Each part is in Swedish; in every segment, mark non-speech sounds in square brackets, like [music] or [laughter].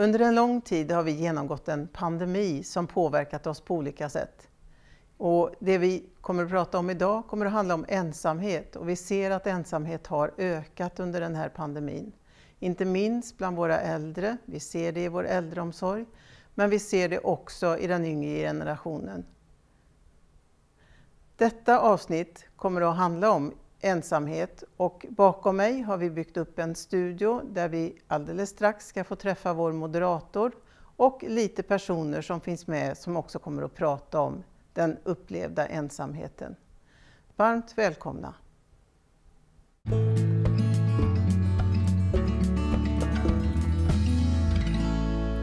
Under en lång tid har vi genomgått en pandemi som påverkat oss på olika sätt. Och det vi kommer att prata om idag kommer att handla om ensamhet och vi ser att ensamhet har ökat under den här pandemin. Inte minst bland våra äldre, vi ser det i vår äldreomsorg, men vi ser det också i den yngre generationen. Detta avsnitt kommer att handla om ensamhet och bakom mig har vi byggt upp en studio där vi alldeles strax ska få träffa vår moderator och lite personer som finns med som också kommer att prata om den upplevda ensamheten. Varmt välkomna!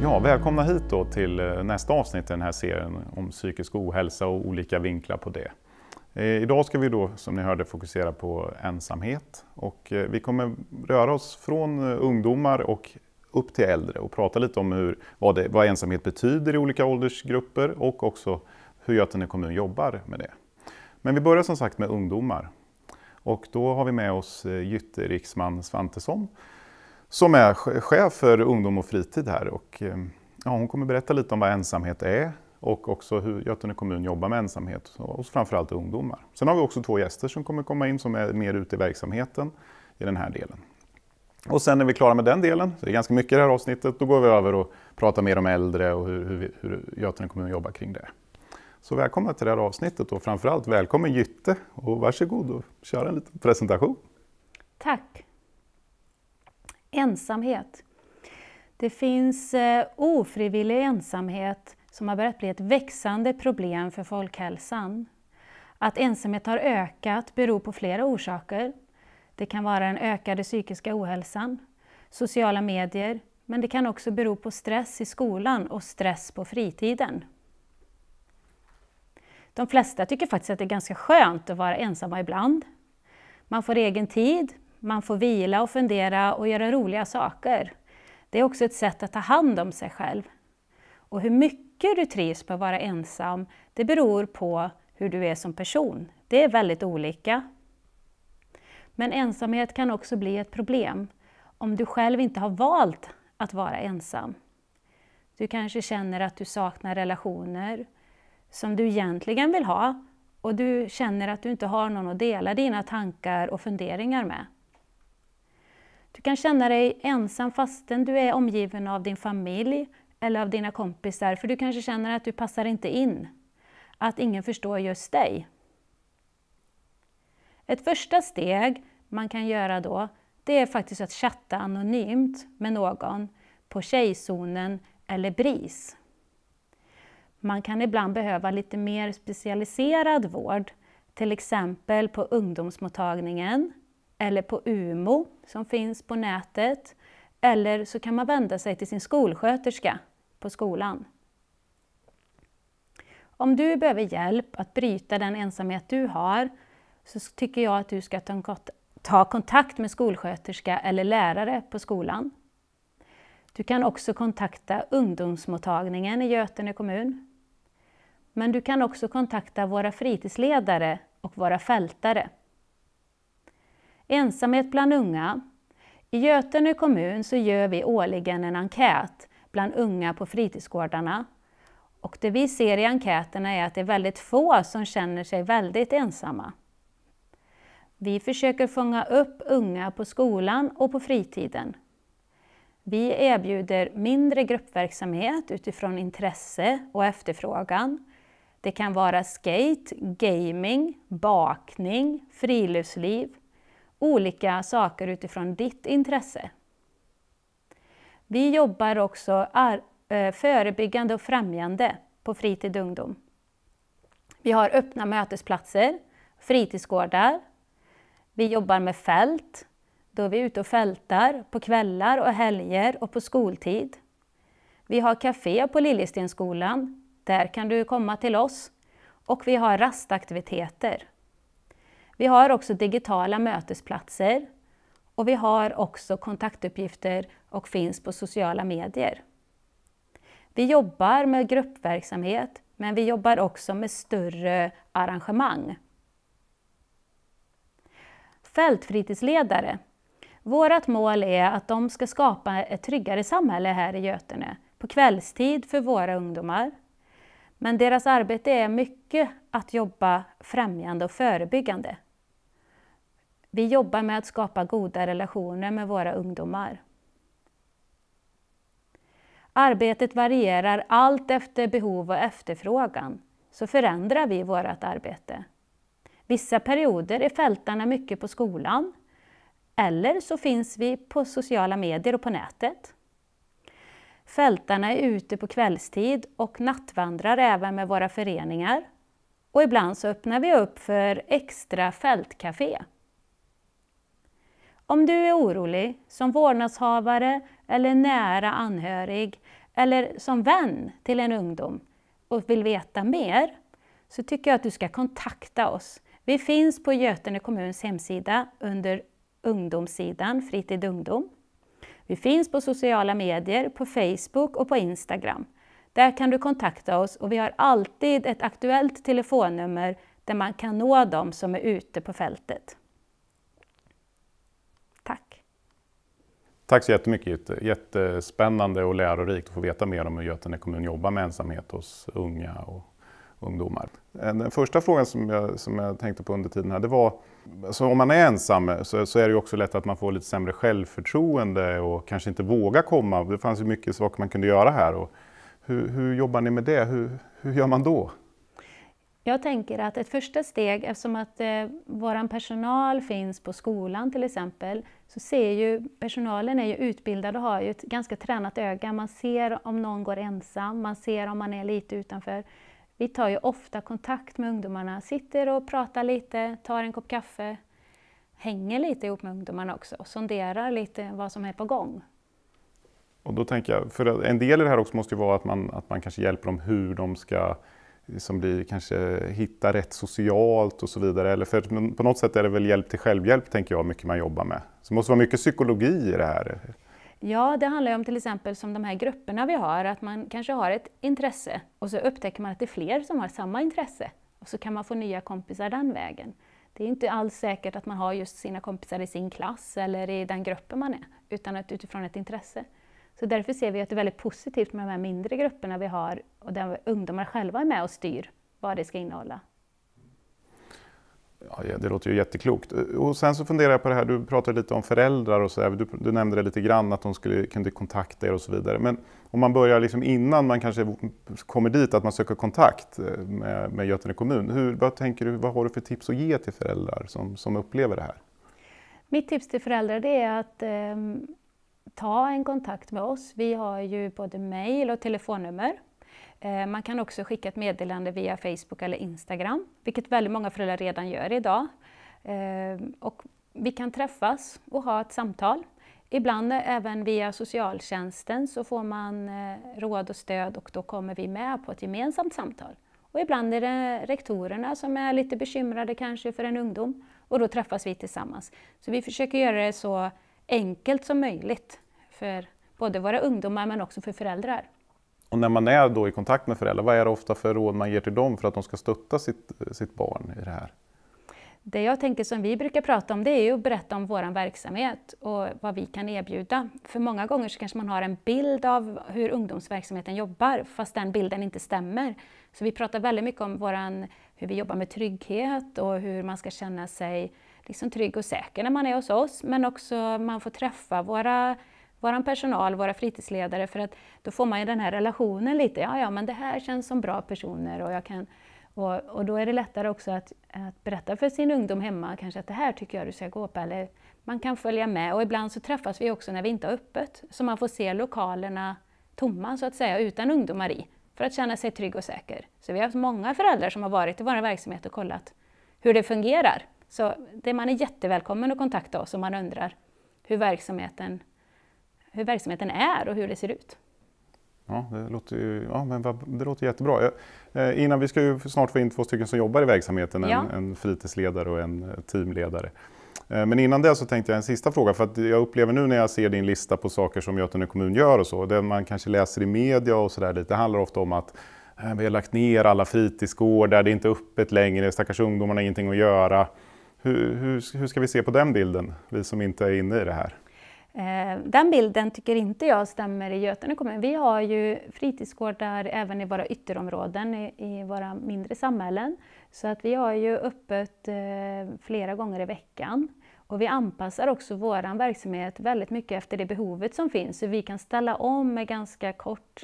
Ja, välkomna hit då till eh, nästa avsnitt i den här serien om psykisk ohälsa och olika vinklar på det. Eh, idag ska vi då, som ni hörde, fokusera på ensamhet. Och eh, vi kommer röra oss från eh, ungdomar och upp till äldre och prata lite om hur, vad, det, vad ensamhet betyder i olika åldersgrupper och också hur Götene kommun jobbar med det. Men vi börjar som sagt med ungdomar. Och då har vi med oss Jytte Riksman Svantesson som är chef för ungdom och fritid här. Och, ja, hon kommer berätta lite om vad ensamhet är, och också hur Götene kommun jobbar med ensamhet hos framförallt ungdomar. Sen har vi också två gäster som kommer komma in som är mer ute i verksamheten i den här delen. Och sen när vi är klara med den delen, så det är ganska mycket i det här avsnittet, då går vi över och pratar mer om äldre och hur, hur, hur Götene kommun jobbar kring det. Så välkomna till det här avsnittet och framförallt välkommen Jytte och varsågod och kör en liten presentation. Tack! Ensamhet. Det finns eh, ofrivillig ensamhet som har börjat bli ett växande problem för folkhälsan. Att ensamhet har ökat beror på flera orsaker. Det kan vara den ökade psykiska ohälsan, sociala medier, men det kan också bero på stress i skolan och stress på fritiden. De flesta tycker faktiskt att det är ganska skönt att vara ensamma ibland. Man får egen tid, man får vila och fundera och göra roliga saker. Det är också ett sätt att ta hand om sig själv. Och hur mycket mycket du trivs med att vara ensam, det beror på hur du är som person. Det är väldigt olika. Men ensamhet kan också bli ett problem om du själv inte har valt att vara ensam. Du kanske känner att du saknar relationer som du egentligen vill ha och du känner att du inte har någon att dela dina tankar och funderingar med. Du kan känna dig ensam fastän du är omgiven av din familj, eller av dina kompisar, för du kanske känner att du passar inte in, att ingen förstår just dig. Ett första steg man kan göra då, det är faktiskt att chatta anonymt med någon på Tjejzonen eller BRIS. Man kan ibland behöva lite mer specialiserad vård, till exempel på ungdomsmottagningen eller på UMO som finns på nätet. Eller så kan man vända sig till sin skolsköterska på skolan. Om du behöver hjälp att bryta den ensamhet du har så tycker jag att du ska ta kontakt med skolsköterska eller lärare på skolan. Du kan också kontakta ungdomsmottagningen i Götene kommun. Men du kan också kontakta våra fritidsledare och våra fältare. Ensamhet bland unga. I Götene kommun så gör vi årligen en enkät bland unga på fritidsgårdarna. Och det vi ser i enkäterna är att det är väldigt få som känner sig väldigt ensamma. Vi försöker fånga upp unga på skolan och på fritiden. Vi erbjuder mindre gruppverksamhet utifrån intresse och efterfrågan. Det kan vara skate, gaming, bakning, friluftsliv, olika saker utifrån ditt intresse. Vi jobbar också eh, förebyggande och främjande på Fritid Ungdom. Vi har öppna mötesplatser, fritidsgårdar. Vi jobbar med fält. Då är vi ute och fältar på kvällar och helger och på skoltid. Vi har café på Liljestensskolan. Där kan du komma till oss. Och vi har rastaktiviteter. Vi har också digitala mötesplatser och vi har också kontaktuppgifter och finns på sociala medier. Vi jobbar med gruppverksamhet, men vi jobbar också med större arrangemang. Fältfritidsledare. Vårt mål är att de ska skapa ett tryggare samhälle här i Götene på kvällstid för våra ungdomar. Men deras arbete är mycket att jobba främjande och förebyggande. Vi jobbar med att skapa goda relationer med våra ungdomar. Arbetet varierar allt efter behov och efterfrågan, så förändrar vi vårt arbete. Vissa perioder är fältarna mycket på skolan, eller så finns vi på sociala medier och på nätet. Fältarna är ute på kvällstid och nattvandrar även med våra föreningar. Och ibland så öppnar vi upp för extra fältcafé om du är orolig som vårdnadshavare eller nära anhörig eller som vän till en ungdom och vill veta mer så tycker jag att du ska kontakta oss. Vi finns på Götene kommuns hemsida under ungdomssidan Fritid Ungdom. Vi finns på sociala medier, på Facebook och på Instagram. Där kan du kontakta oss och vi har alltid ett aktuellt telefonnummer där man kan nå dem som är ute på fältet. Tack så jättemycket Jytte. Jättespännande och lärorikt att få veta mer om hur Götene kommun jobbar med ensamhet hos unga och ungdomar. Den första frågan som jag, som jag tänkte på under tiden här, det var så alltså, om man är ensam så, så, är det ju också lätt att man får lite sämre självförtroende och kanske inte vågar komma. Det fanns ju mycket saker man kunde göra här. Och hur, hur jobbar ni med det? Hur, hur gör man då? Jag tänker att ett första steg, eftersom att eh, vår personal finns på skolan till exempel, så ser ju personalen är ju utbildad och har ju ett ganska tränat öga. Man ser om någon går ensam, man ser om man är lite utanför. Vi tar ju ofta kontakt med ungdomarna, sitter och pratar lite, tar en kopp kaffe, hänger lite ihop med ungdomarna också och sonderar lite vad som är på gång. Och då tänker jag, för en del i det här också måste ju vara att man, att man kanske hjälper dem hur de ska som blir kanske hitta rätt socialt och så vidare. Eller för på något sätt är det väl hjälp till självhjälp, tänker jag, mycket man jobbar med. Så det måste vara mycket psykologi i det här. Ja, det handlar om till exempel som de här grupperna vi har, att man kanske har ett intresse och så upptäcker man att det är fler som har samma intresse och så kan man få nya kompisar den vägen. Det är inte alls säkert att man har just sina kompisar i sin klass eller i den gruppen man är, utan att utifrån ett intresse. Så därför ser vi att det är väldigt positivt med de här mindre grupperna vi har och där ungdomar själva är med och styr vad det ska innehålla. Ja, det låter ju jätteklokt. Och sen så funderar jag på det här, du pratade lite om föräldrar och så där. Du, du, nämnde det lite grann att de skulle, kunde kontakta er och så vidare. Men om man börjar liksom innan man kanske kommer dit, att man söker kontakt eh, med, med Götene kommun. Hur, vad, tänker du, vad har du för tips att ge till föräldrar som, som upplever det här? Mitt tips till föräldrar det är att eh, ta en kontakt med oss. Vi har ju både mejl och telefonnummer. Eh, man kan också skicka ett meddelande via Facebook eller Instagram, vilket väldigt många föräldrar redan gör idag. Eh, och vi kan träffas och ha ett samtal. Ibland även via socialtjänsten så får man eh, råd och stöd och då kommer vi med på ett gemensamt samtal. Och ibland är det rektorerna som är lite bekymrade kanske för en ungdom och då träffas vi tillsammans. Så vi försöker göra det så enkelt som möjligt för både våra ungdomar men också för föräldrar. Och när man är då i kontakt med föräldrar, vad är det ofta för råd man ger till dem för att de ska stötta sitt, sitt barn i det här? Det jag tänker som vi brukar prata om det är ju att berätta om vår verksamhet och vad vi kan erbjuda. För många gånger så kanske man har en bild av hur ungdomsverksamheten jobbar fast den bilden inte stämmer. Så vi pratar väldigt mycket om våran, hur vi jobbar med trygghet och hur man ska känna sig liksom trygg och säker när man är hos oss men också man får träffa våra vår personal, våra fritidsledare, för att då får man ju den här relationen lite. Ja, ja, men det här känns som bra personer och jag kan och, och då är det lättare också att, att berätta för sin ungdom hemma, kanske att det här tycker jag du ska gå på, eller man kan följa med. Och ibland så träffas vi också när vi inte har öppet, så man får se lokalerna tomma så att säga, utan ungdomar i, för att känna sig trygg och säker. Så vi har haft många föräldrar som har varit i vår verksamhet och kollat hur det fungerar. Så det, man är jättevälkommen att kontakta oss om man undrar hur verksamheten hur verksamheten är och hur det ser ut. Ja, det låter, ju, ja, men det låter jättebra. Eh, innan, vi ska ju snart få in två stycken som jobbar i verksamheten, en, ja. en fritidsledare och en eh, teamledare. Eh, men innan det så tänkte jag en sista fråga, för att jag upplever nu när jag ser din lista på saker som Götene kommun gör och så, det man kanske läser i media och sådär lite, det handlar ofta om att äh, vi har lagt ner alla fritidsgårdar, det är inte öppet längre, stackars ungdomarna har ingenting att göra. Hur, hur, hur ska vi se på den bilden, vi som inte är inne i det här? Eh, den bilden tycker inte jag stämmer i Götene kommun. Vi har ju fritidsgårdar även i våra ytterområden, i våra mindre samhällen. Så att vi har ju öppet eh, flera gånger i veckan. Och vi anpassar också vår verksamhet väldigt mycket efter det behovet som finns, så vi kan ställa om med ganska kort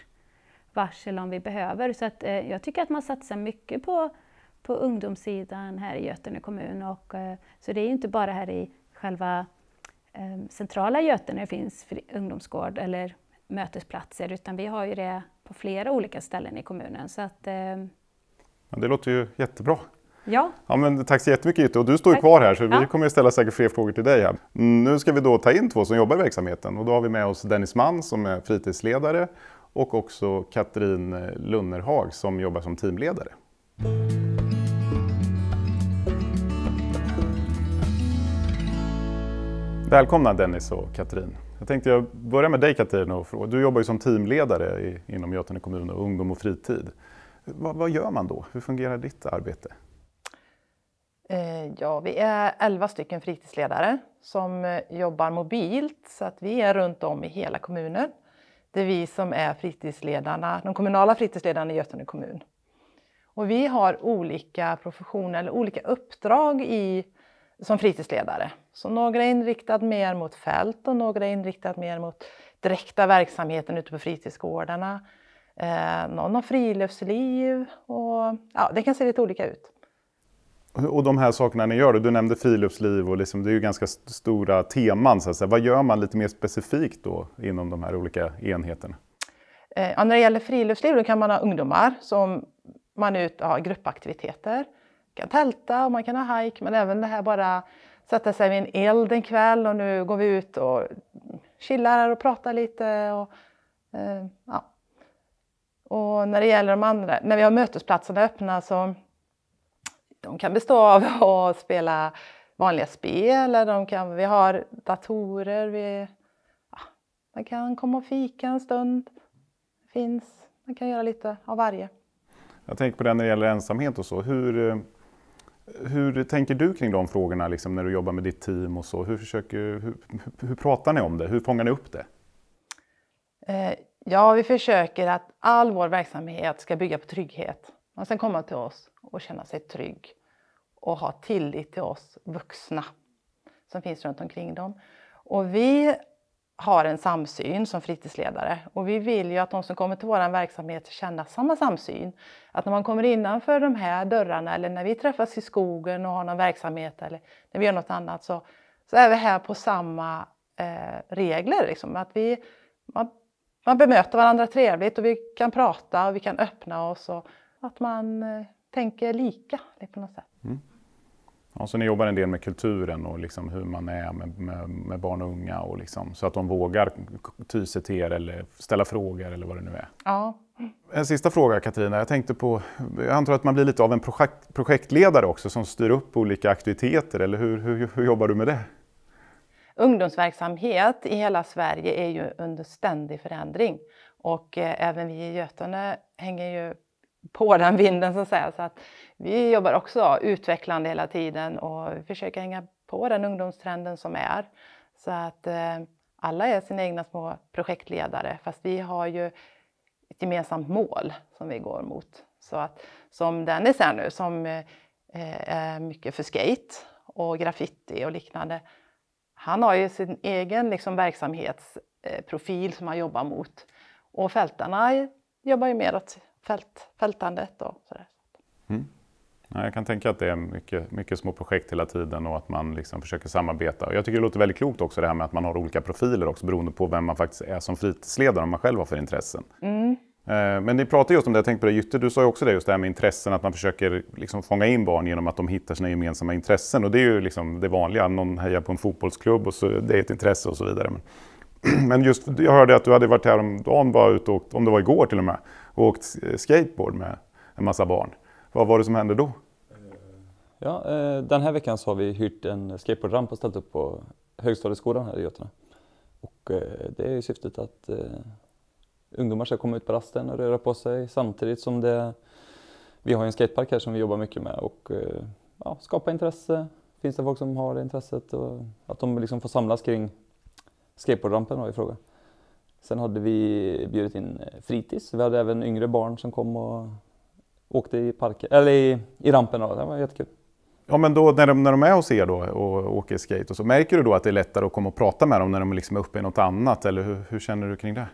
varsel om vi behöver. Så att, eh, jag tycker att man satsar mycket på, på ungdomssidan här i Götene kommun. Och, eh, så det är ju inte bara här i själva Ehm, centrala Götene det finns ungdomsgård eller mötesplatser utan vi har ju det på flera olika ställen i kommunen. Så att, eh... ja, det låter ju jättebra. Ja. ja men tack så jättemycket Jytte och du står tack. kvar här så ja. vi kommer att ställa säkert fler frågor till dig. Här. Mm, nu ska vi då ta in två som jobbar i verksamheten och då har vi med oss Dennis Mann som är fritidsledare och också Katrin eh, Lunnerhag som jobbar som teamledare. Välkomna Dennis och Katrin. Jag tänkte jag börjar med dig Katrin och fråga. Du jobbar ju som teamledare i, inom Götene kommun och ungdom och fritid. Vad, vad gör man då? Hur fungerar ditt arbete? Eh, ja, vi är 11 stycken fritidsledare som eh, jobbar mobilt så att vi är runt om i hela kommunen. Det är vi som är fritidsledarna, de kommunala fritidsledarna i Götene kommun. Och vi har olika professioner eller olika uppdrag i, som fritidsledare. Så några är inriktade mer mot fält och några är inriktat mer mot direkta verksamheten ute på fritidsgårdarna. Eh, någon har friluftsliv och ja, det kan se lite olika ut. Och de här sakerna ni gör, du nämnde friluftsliv och liksom, det är ju ganska st stora teman. Så att säga. Vad gör man lite mer specifikt då inom de här olika enheterna? Eh, ja, när det gäller friluftsliv då kan man ha ungdomar som man ut, har gruppaktiviteter. Man kan tälta och man kan ha hike men även det här bara sätta sig vid en eld en kväll och nu går vi ut och chillar och pratar lite. Och, eh, ja. och när det gäller de andra, när vi har mötesplatserna öppna så de kan bestå av [laughs] att spela vanliga spel, eller de kan, vi har datorer, vi, ja, man kan komma och fika en stund. Finns, man kan göra lite av varje. Jag tänker på det när det gäller ensamhet och så. Hur, eh, hur tänker du kring de frågorna liksom, när du jobbar med ditt team och så? Hur, försöker, hur, hur pratar ni om det? Hur fångar ni upp det? Eh, ja, vi försöker att all vår verksamhet ska bygga på trygghet. Man ska komma till oss och känna sig trygg och ha tillit till oss vuxna som finns runt omkring dem. Och vi har en samsyn som fritidsledare och vi vill ju att de som kommer till vår verksamhet ska känna samma samsyn. Att när man kommer innanför de här dörrarna eller när vi träffas i skogen och har någon verksamhet eller när vi gör något annat så, så är vi här på samma eh, regler. Liksom. Att vi, man, man, bemöter varandra trevligt och vi kan prata och vi kan öppna oss och att man eh, tänker lika liksom, på något sätt. Mm. Ja, så ni jobbar en del med kulturen och liksom hur man är med, med, med barn och unga och liksom, så att de vågar ty sig till er eller ställa frågor eller vad det nu är. Ja. En sista fråga Katarina. Jag tänkte på, jag antar att man blir lite av en projekt, projektledare också som styr upp olika aktiviteter eller hur, hur, hur jobbar du med det? Ungdomsverksamhet i hela Sverige är ju under ständig förändring och eh, även vi i Götene hänger ju på den vinden så att säga. Så att vi jobbar också utvecklande hela tiden och försöker hänga på den ungdomstrenden som är. Så att eh, alla är sina egna små projektledare fast vi har ju ett gemensamt mål som vi går mot. Så att, som Dennis är nu som eh, är mycket för skate och graffiti och liknande. Han har ju sin egen liksom, verksamhetsprofil som han jobbar mot och fältarna jobbar ju mer åt fält, fältandet och sådär. Mm. Ja, jag kan tänka att det är mycket, mycket små projekt hela tiden och att man liksom försöker samarbeta. Och jag tycker det låter väldigt klokt också det här med att man har olika profiler också beroende på vem man faktiskt är som fritidsledare och man själv har för intressen. Mm. Eh, men ni pratade just om det, jag tänkte på det Jytte, du sa ju också det just det här med intressen, att man försöker liksom fånga in barn genom att de hittar sina gemensamma intressen. Och det är ju liksom det vanliga, någon hejar på en fotbollsklubb och så, det är ett intresse och så vidare. Men, [clears throat] men just, jag hörde att du hade varit häromdagen, bara ute och, om det var igår till och med, och åkt skateboard med en massa barn. Vad var det som hände då? Eh, ja, eh, den här veckan så har vi hyrt en skateboardramp och ställt upp på högstadieskolan här i Götene. Och eh, det är ju syftet att ungdomar ska komma ut på rasten och röra på sig samtidigt som det, vi har en skatepark här som vi jobbar mycket med och ja, skapa intresse. Finns det folk som har det intresset och att de liksom får samlas kring skateboardrampen var ju frågan. Sen hade vi bjudit in fritids. Vi hade även yngre barn som kom och åkte i, parken, eller i, i rampen. Då. Det var jättekul. Ja, men då, när, de, när de är hos er då och åker skate och så, märker du då att det är lättare att komma och prata med dem när de liksom är uppe i något annat? Eller hur, hur känner du kring det?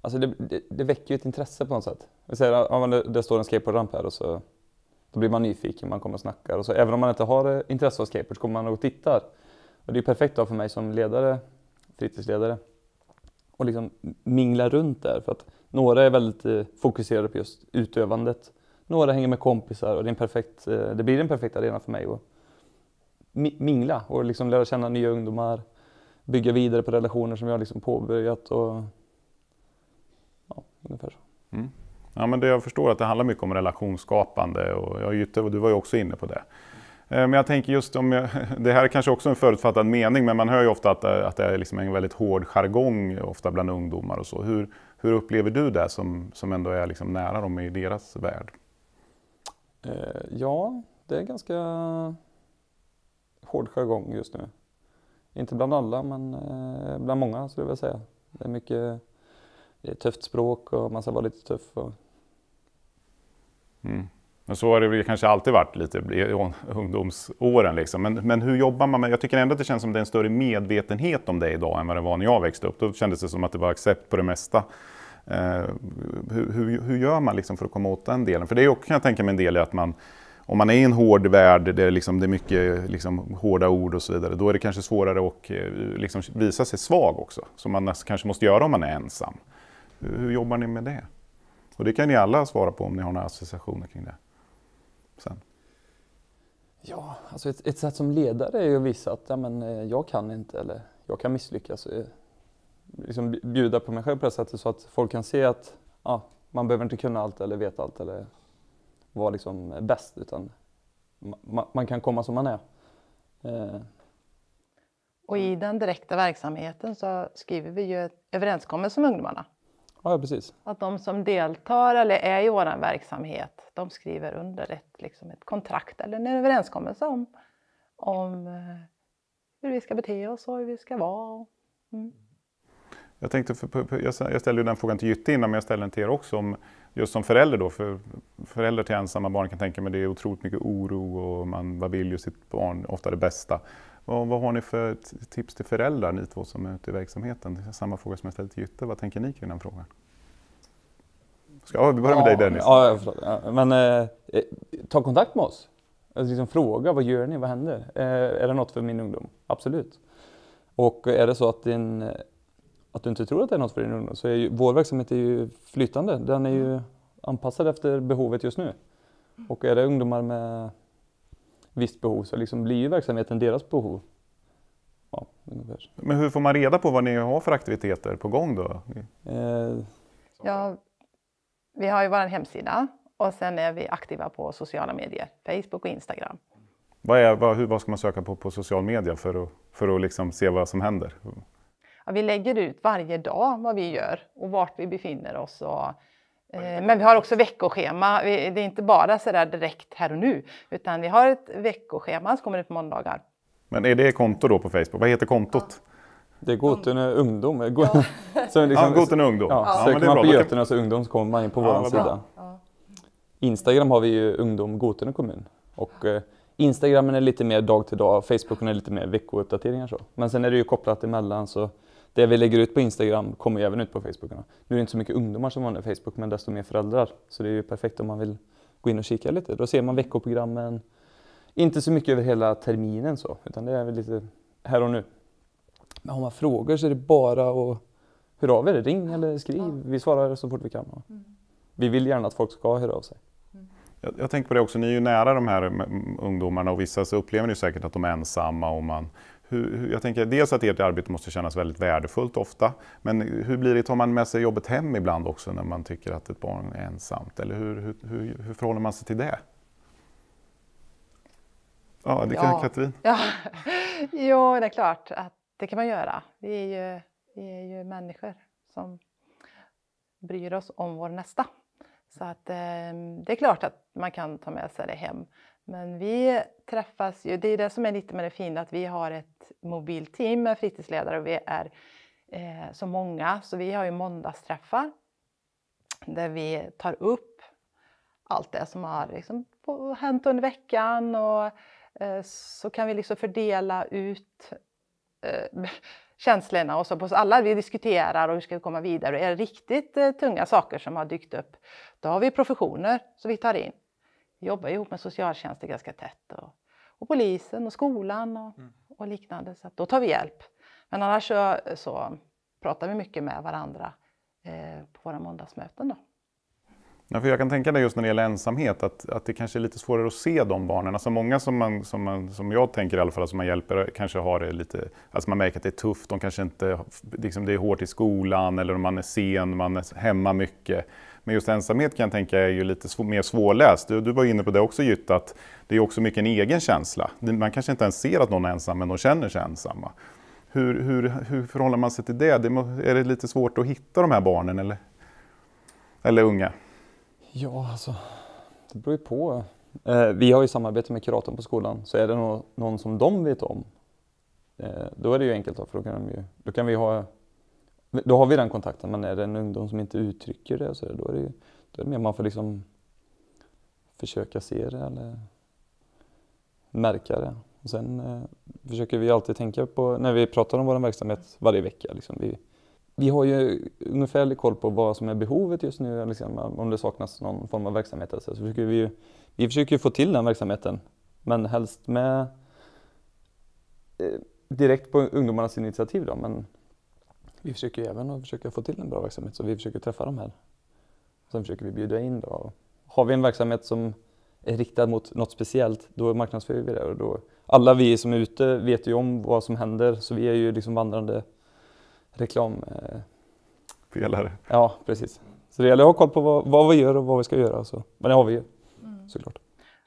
Alltså det, det, det, väcker ju ett intresse på något sätt. Vi säger att det, står en skateboardramp här och så då blir man nyfiken, man kommer och snackar. Och så, även om man inte har eh, intresse av skateboard så kommer man och tittar. Och det är perfekt då för mig som ledare, fritidsledare, att liksom mingla runt där. För att några är väldigt eh, fokuserade på just utövandet. Några hänger med kompisar och det, är en perfekt, eh, det blir en perfekt arena för mig att mingla och liksom lära känna nya ungdomar, bygga vidare på relationer som jag liksom påbörjat och ja, ungefär så. Mm. Ja, men det jag förstår att det handlar mycket om relationsskapande och jag, Jytte, du var ju också inne på det. Eh, men jag tänker just om, jag, [laughs] det här är kanske också en förutfattad mening, men man hör ju ofta att, eh, att det är liksom en väldigt hård jargong ofta bland ungdomar och så. Hur, hur upplever du det som, som ändå är liksom nära dem i deras värld? Eh, ja, det är ganska hård jargong just nu. Inte bland alla, men eh, bland många skulle jag vilja säga. Det är mycket det är tufft språk och man ska vara lite tuff. Och... Mm. Men så har det kanske alltid varit lite i [laughs] ungdomsåren. Liksom. Men, men hur jobbar man med Jag tycker ändå att det känns som det är en större medvetenhet om det idag än vad det var när jag växte upp. Då kändes det som att det var accept på det mesta. Eh, hur, hur, hur, gör man liksom för att komma åt den delen? För det är också, kan jag tänka mig en del i att man, om man är i en hård värld där liksom det är mycket liksom hårda ord och så vidare, då är det kanske svårare att eh, liksom visa sig svag också, som man kanske måste göra om man är ensam. Hur, hur jobbar ni med det? Och det kan ni alla svara på om ni har några associationer kring det. Sen. Ja, alltså ett, ett sätt som ledare är ju att visa att ja, men, eh, jag kan inte eller jag kan misslyckas liksom bjuda på mig själv på det sättet så att folk kan se att ja, man behöver inte kunna allt eller veta allt eller vara liksom bäst utan ma man kan komma som man är. Eh. Och i den direkta verksamheten så skriver vi ju överenskommelse med ungdomarna. Ja, precis. Att de som deltar eller är i vår verksamhet, de skriver under ett, liksom ett kontrakt eller en överenskommelse om, om eh, hur vi ska bete oss och hur vi ska vara. Mm. Jag, tänkte, jag ställde ju den frågan till Jytte innan, men jag ställer den till er också. Om, just som förälder då, för föräldrar till ensamma barn kan tänka mig det är otroligt mycket oro och man, vill ju sitt barn, ofta det bästa. Vad, vad har ni för tips till föräldrar, ni två som är ute i verksamheten? Samma fråga som jag ställde till Jytte, vad tänker ni kring den frågan? Ska, vi börjar med ja, dig Dennis. Ja, förlåt. men eh, eh, ta kontakt med oss. Alltså, liksom, fråga, vad gör ni, vad händer? Eh, är det något för min ungdom? Absolut. Och är det så att din att du inte tror att det är något för din ungdom så är ju, vår verksamhet är ju flytande. Den är ju mm. anpassad efter behovet just nu. Och är det ungdomar med visst behov så liksom blir ju verksamheten deras behov. Ja, Men hur får man reda på vad ni har för aktiviteter på gång då? Eh, ja, vi har ju vår hemsida och sen är vi aktiva på sociala medier, Facebook och Instagram. Vad, är, vad, hur, vad ska man söka på på social media för att, för att liksom se vad som händer? ja, vi lägger ut varje dag vad vi gör och vart vi befinner oss. Och, eh, men vi har också veckoschema. Vi, det är inte bara så där direkt här och nu, utan vi har ett veckoschema som kommer ut på måndagar. Men är det konto då på Facebook? Vad heter kontot? Ja. Det är Goten ungdom. Ja. [laughs] liksom, ja, Goten liksom- ungdom. Ja, ja, söker man på Götenes ungdom så kommer man in på ja, vår sida. Instagram har vi ju ungdom Goten kommun. Och, eh, Instagramen är lite mer dag till dag, Facebook är lite mer veckouppdateringar. Så. Men sen är det ju kopplat emellan så det vi lägger ut på Instagram kommer ju även ut på Facebook. Nu är det inte så mycket ungdomar som använder Facebook men desto mer föräldrar. Så det är ju perfekt om man vill gå in och kika lite. Då ser man veckoprogrammen. Inte så mycket över hela terminen så, utan det är väl lite här och nu. Men har man frågor så är det bara att höra av er. Ring eller skriv. Vi svarar så fort vi kan. Mm. Vi vill gärna att folk ska höra av sig. Mm. Jag, jag, tänker på det också, ni är ju nära de här ungdomarna och vissa så upplever ni säkert att de är ensamma och man hur, jag tänker dels att ert arbete måste kännas väldigt värdefullt ofta, men hur blir det, tar man med sig jobbet hem ibland också när man tycker att ett barn är ensamt? Eller hur, hur, hur, hur förhåller man sig till det? Ja, det kan ja. Katrin. Ja. [laughs] Jo, det är klart att det kan man göra. Vi är ju, vi är ju människor som bryr oss om vår nästa. Så att, eh, det är klart att man kan ta med sig det hem. Men vi träffas ju, det är det som är lite med det fina, att vi har ett mobilteam med fritidsledare och vi är eh, så många, så vi har ju måndagsträffar där vi tar upp allt det som har liksom, hänt under veckan och eh, så kan vi liksom fördela ut eh, [laughs] känslorna och så på oss alla. Vi diskuterar och hur ska vi komma vidare. Och är det riktigt eh, tunga saker som har dykt upp, då har vi professioner som vi tar in jobbar ihop med socialtjänsten ganska tätt och, och polisen och skolan och, mm. och, liknande. Så att då tar vi hjälp. Men annars så, så pratar vi mycket med varandra eh, på våra måndagsmöten. Då. Ja, för jag kan tänka mig just när det gäller ensamhet att, att det kanske är lite svårare att se de barnen. Alltså många som, man, som, man, som jag tänker i alla fall, som man hjälper, kanske har det lite, alltså man märker att det är tufft, de kanske inte, liksom det är hårt i skolan eller man är sen, man är hemma mycket. Men just ensamhet kan jag tänka är ju lite svår, mer svårläst. Du, du var inne på det också Jytte, att det är också mycket en egen känsla. Man kanske inte ens ser att någon är ensam, men de känner sig ensamma. Hur, hur, hur förhåller man sig till det? det? Är det lite svårt att hitta de här barnen eller, eller unga? Ja, alltså, det beror ju på. Eh, vi har ju samarbete med kuratorn på skolan, så är det någon som de vet om, eh, då är det ju enkelt. för då kan, de ju, då kan vi ha då har vi den kontakten, men är det en ungdom som inte uttrycker det, så då, är det ju, då är det mer man får liksom försöka se det eller märka det. Och sen eh, försöker vi alltid tänka på, när vi pratar om vår verksamhet varje vecka, liksom, vi, vi har ju ungefärlig koll på vad som är behovet just nu, liksom, om det saknas någon form av verksamhet. Alltså, så försöker vi, ju, vi försöker få till den verksamheten, men helst med eh, direkt på ungdomarnas initiativ. Då, men vi försöker ju även att försöka få till en bra verksamhet så vi försöker träffa de här. Sen försöker vi bjuda in. Då. Har vi en verksamhet som är riktad mot något speciellt, då marknadsför vi det. Och då, alla vi som är ute vet ju om vad som händer så vi är ju liksom vandrande reklam... Eh, Pelare. Ja, precis. Så det gäller att ha koll på vad, vad vi gör och vad vi ska göra. Så. Men det har vi ju mm. såklart.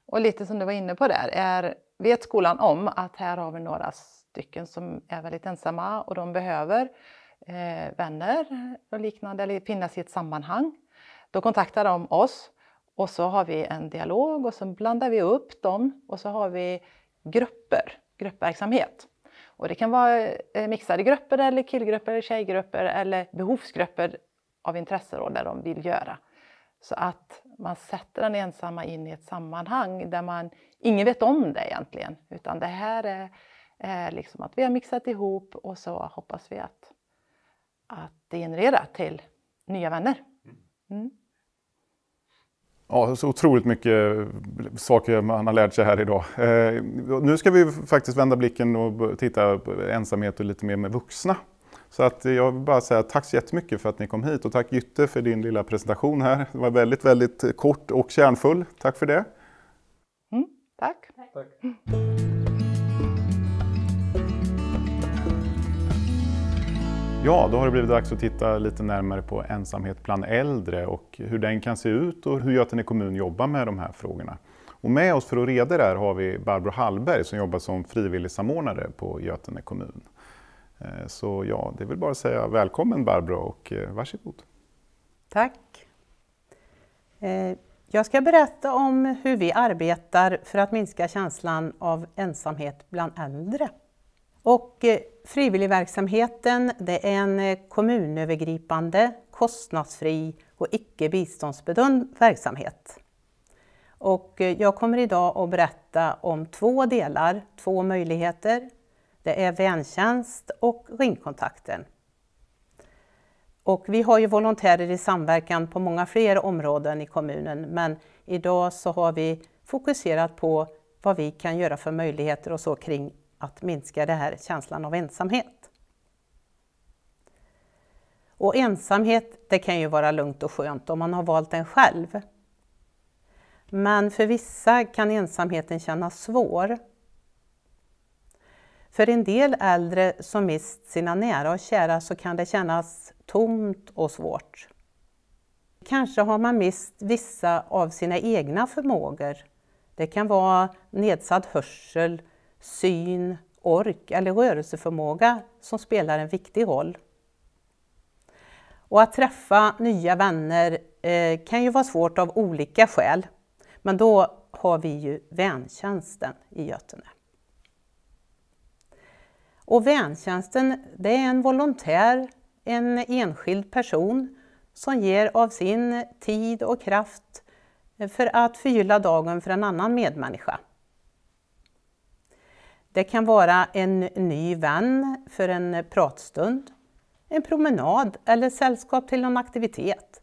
Och lite som du var inne på där, är, vet skolan om att här har vi några stycken som är väldigt ensamma och de behöver eh, vänner och liknande eller finnas i ett sammanhang. Då kontaktar de oss och så har vi en dialog och så blandar vi upp dem och så har vi grupper, gruppverksamhet. Och det kan vara eh, mixade grupper eller killgrupper eller tjejgrupper eller behovsgrupper av intresse då, där de vill göra. Så att man sätter den ensamma in i ett sammanhang där man, ingen vet om det egentligen, utan det här är, är liksom att vi har mixat ihop och så hoppas vi att att generera till nya vänner. Mm. mm. Ja, så otroligt mycket saker man har lärt sig här idag. Eh, nu ska vi faktiskt vända blicken och titta på ensamhet och lite mer med vuxna. Så att jag vill bara säga tack så jättemycket för att ni kom hit och tack Jytte för din lilla presentation här. Det var väldigt, väldigt kort och kärnfull. Tack för det. Mm, tack. tack. Ja, då har det blivit dags att titta lite närmare på ensamhet bland äldre och hur den kan se ut och hur Götene kommun jobbar med de här frågorna. Och med oss för att reda det här har vi Barbro Hallberg som jobbar som frivilligsamordnare på Götene kommun. Eh, så ja, det vill bara att säga välkommen Barbro och eh, varsågod. Tack. Eh, jag ska berätta om hur vi arbetar för att minska känslan av ensamhet bland äldre. Och Frivilligverksamheten det är en eh, kommunövergripande, kostnadsfri och icke biståndsbedömd verksamhet. Och eh, jag kommer idag att berätta om två delar, två möjligheter. Det är väntjänst och ringkontakten. Och vi har ju volontärer i samverkan på många fler områden i kommunen men idag så har vi fokuserat på vad vi kan göra för möjligheter och så kring att minska den här känslan av ensamhet. Och ensamhet, det kan ju vara lugnt och skönt om man har valt den själv. Men för vissa kan ensamheten kännas svår. För en del äldre som mist sina nära och kära så kan det kännas tomt och svårt. Kanske har man mist vissa av sina egna förmågor. Det kan vara nedsatt hörsel, syn, ork eller rörelseförmåga som spelar en viktig roll. Och att träffa nya vänner eh, kan ju vara svårt av olika skäl, men då har vi ju väntjänsten i Götene. Och väntjänsten det är en volontär, en enskild person som ger av sin tid och kraft för att förgylla dagen för en annan medmänniska. Det kan vara en ny vän för en pratstund, en promenad eller sällskap till någon aktivitet.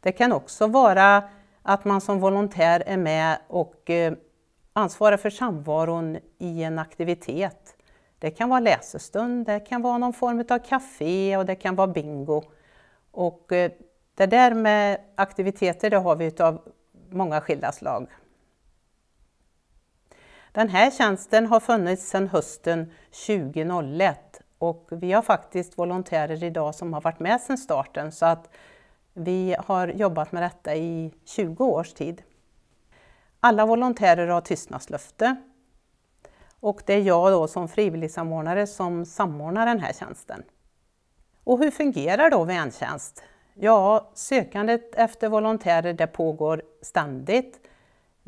Det kan också vara att man som volontär är med och eh, ansvarar för samvaron i en aktivitet. Det kan vara läsestund, det kan vara någon form av café och det kan vara bingo. Och eh, det där med aktiviteter det har vi av många skilda slag. Den här tjänsten har funnits sedan hösten 2001 och vi har faktiskt volontärer idag som har varit med sedan starten så att vi har jobbat med detta i 20 års tid. Alla volontärer har tystnadslöfte och det är jag då som frivilligsamordnare som samordnar den här tjänsten. Och hur fungerar då väntjänst? Ja, sökandet efter volontärer det pågår ständigt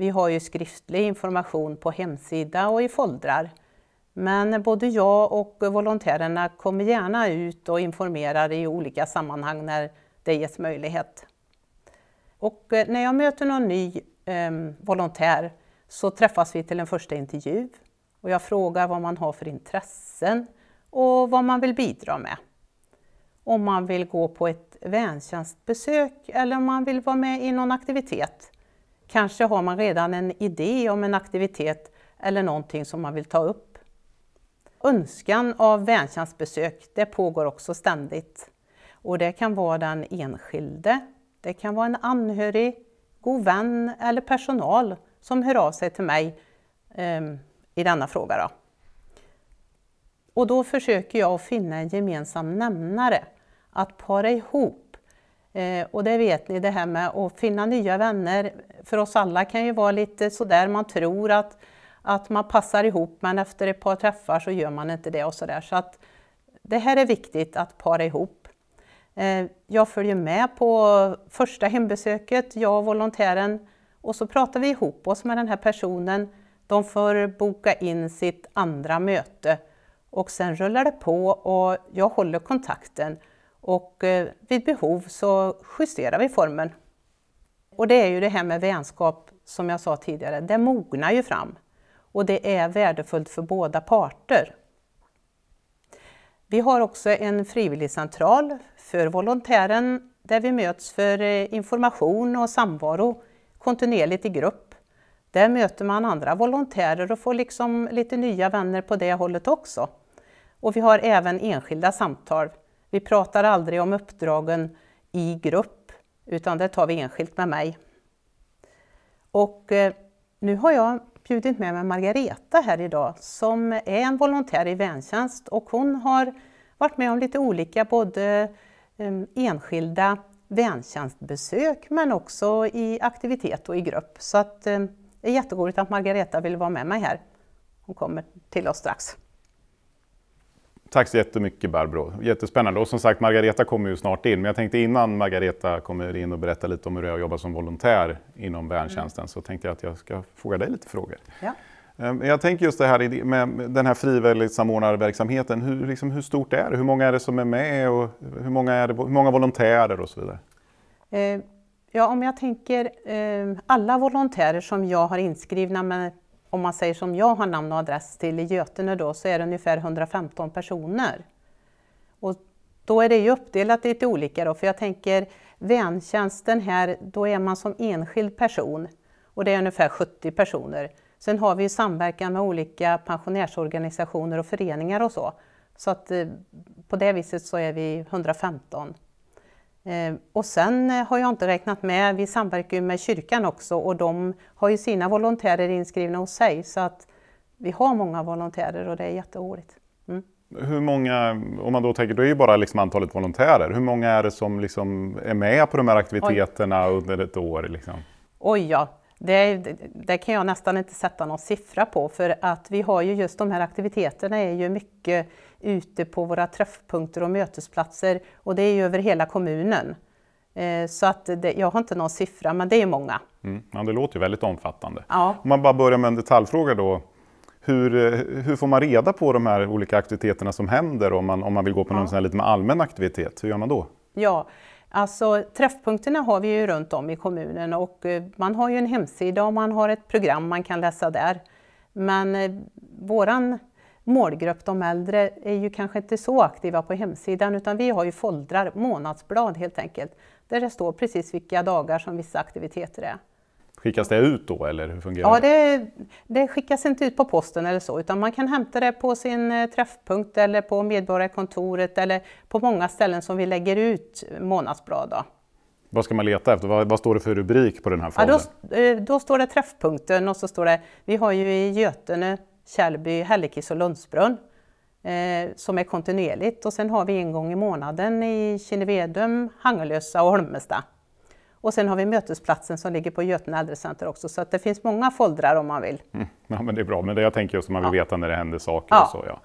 vi har ju skriftlig information på hemsida och i foldrar. Men både jag och volontärerna kommer gärna ut och informerar i olika sammanhang när det ges möjlighet. Och eh, när jag möter någon ny eh, volontär så träffas vi till en första intervju och jag frågar vad man har för intressen och vad man vill bidra med. Om man vill gå på ett väntjänstbesök eller om man vill vara med i någon aktivitet. Kanske har man redan en idé om en aktivitet eller någonting som man vill ta upp. Önskan av väntjänstbesök, det pågår också ständigt. Och det kan vara den enskilde, det kan vara en anhörig, god vän eller personal som hör av sig till mig eh, i denna fråga. Då. Och då försöker jag finna en gemensam nämnare, att para ihop Eh, och det vet ni, det här med att finna nya vänner för oss alla kan ju vara lite sådär, man tror att, att man passar ihop men efter ett par träffar så gör man inte det och sådär. Så att det här är viktigt att para ihop. Eh, jag följer med på första hembesöket, jag och volontären, och så pratar vi ihop oss med den här personen. De får boka in sitt andra möte och sen rullar det på och jag håller kontakten. Och eh, vid behov så justerar vi formen. Och det är ju det här med vänskap, som jag sa tidigare, det mognar ju fram. Och det är värdefullt för båda parter. Vi har också en frivilligcentral för volontären där vi möts för eh, information och samvaro kontinuerligt i grupp. Där möter man andra volontärer och får liksom lite nya vänner på det hållet också. Och vi har även enskilda samtal vi pratar aldrig om uppdragen i grupp, utan det tar vi enskilt med mig. Och eh, nu har jag bjudit med mig Margareta här idag som är en volontär i väntjänst och hon har varit med om lite olika både eh, enskilda väntjänstbesök men också i aktivitet och i grupp. Så att, eh, det är jätteroligt att Margareta vill vara med mig här. Hon kommer till oss strax. Tack så jättemycket Barbro. Jättespännande. Och som sagt, Margareta kommer ju snart in. Men jag tänkte innan Margareta kommer in och berättar lite om hur det är att jobba som volontär inom mm. värntjänsten mm. så tänkte jag att jag ska fråga dig lite frågor. Ja. Ehm, jag tänker just det här med den här frivilligsamordnarverksamheten. Hur, liksom, hur stort är det? Hur många är det som är med? Och hur, många är det, hur många volontärer och så vidare? Ehm, ja, om jag tänker ehm, alla volontärer som jag har inskrivna med om man säger som jag har namn och adress till i Götene då, så är det ungefär 115 personer. Och då är det ju uppdelat lite olika då, för jag tänker väntjänsten här, då är man som enskild person och det är ungefär 70 personer. Sen har vi ju samverkan med olika pensionärsorganisationer och föreningar och så. Så att eh, på det viset så är vi 115 Eh, och sen eh, har jag inte räknat med, vi samverkar ju med kyrkan också och de har ju sina volontärer inskrivna hos sig så att vi har många volontärer och det är jätteroligt. Mm. Hur många, om man då tänker, det är ju bara liksom antalet volontärer, hur många är det som liksom är med på de här aktiviteterna Oj. under ett år? Liksom? Oj ja, det, det, kan jag nästan inte sätta någon siffra på för att vi har ju just de här aktiviteterna är ju mycket ute på våra träffpunkter och mötesplatser och det är ju över hela kommunen. Eh, så att det, jag har inte någon siffra, men det är många. Mm. Ja, det låter ju väldigt omfattande. Ja. Om man bara börjar med en detaljfråga då. Hur, eh, hur får man reda på de här olika aktiviteterna som händer om man, om man vill gå på någon ja. sån lite mer allmän aktivitet? Hur gör man då? Ja, alltså träffpunkterna har vi ju runt om i kommunen och eh, man har ju en hemsida och man har ett program man kan läsa där. Men eh, våran målgrupp, de äldre, är ju kanske inte så aktiva på hemsidan utan vi har ju foldrar, månadsblad helt enkelt, där det står precis vilka dagar som vissa aktiviteter är. Skickas det ut då eller hur fungerar ja, det? Ja, det skickas inte ut på posten eller så utan man kan hämta det på sin eh, träffpunkt eller på medborgarkontoret eller på många ställen som vi lägger ut månadsblad. Då. Vad ska man leta efter? Vad, vad, står det för rubrik på den här foldern? Ja, då, eh, då, står det träffpunkten och så står det, vi har ju i Götene Källby, Hällekis och Lundsbrunn eh, som är kontinuerligt. Och sen har vi en gång i månaden i Kinnevedum, Hangelösa och Holmestad. Och sen har vi mötesplatsen som ligger på Götene äldrecenter också, så att det finns många foldrar om man vill. Mm. Ja, men det är bra, men det jag tänker just om man vill ja. veta när det händer saker. Ja. Och så, ja.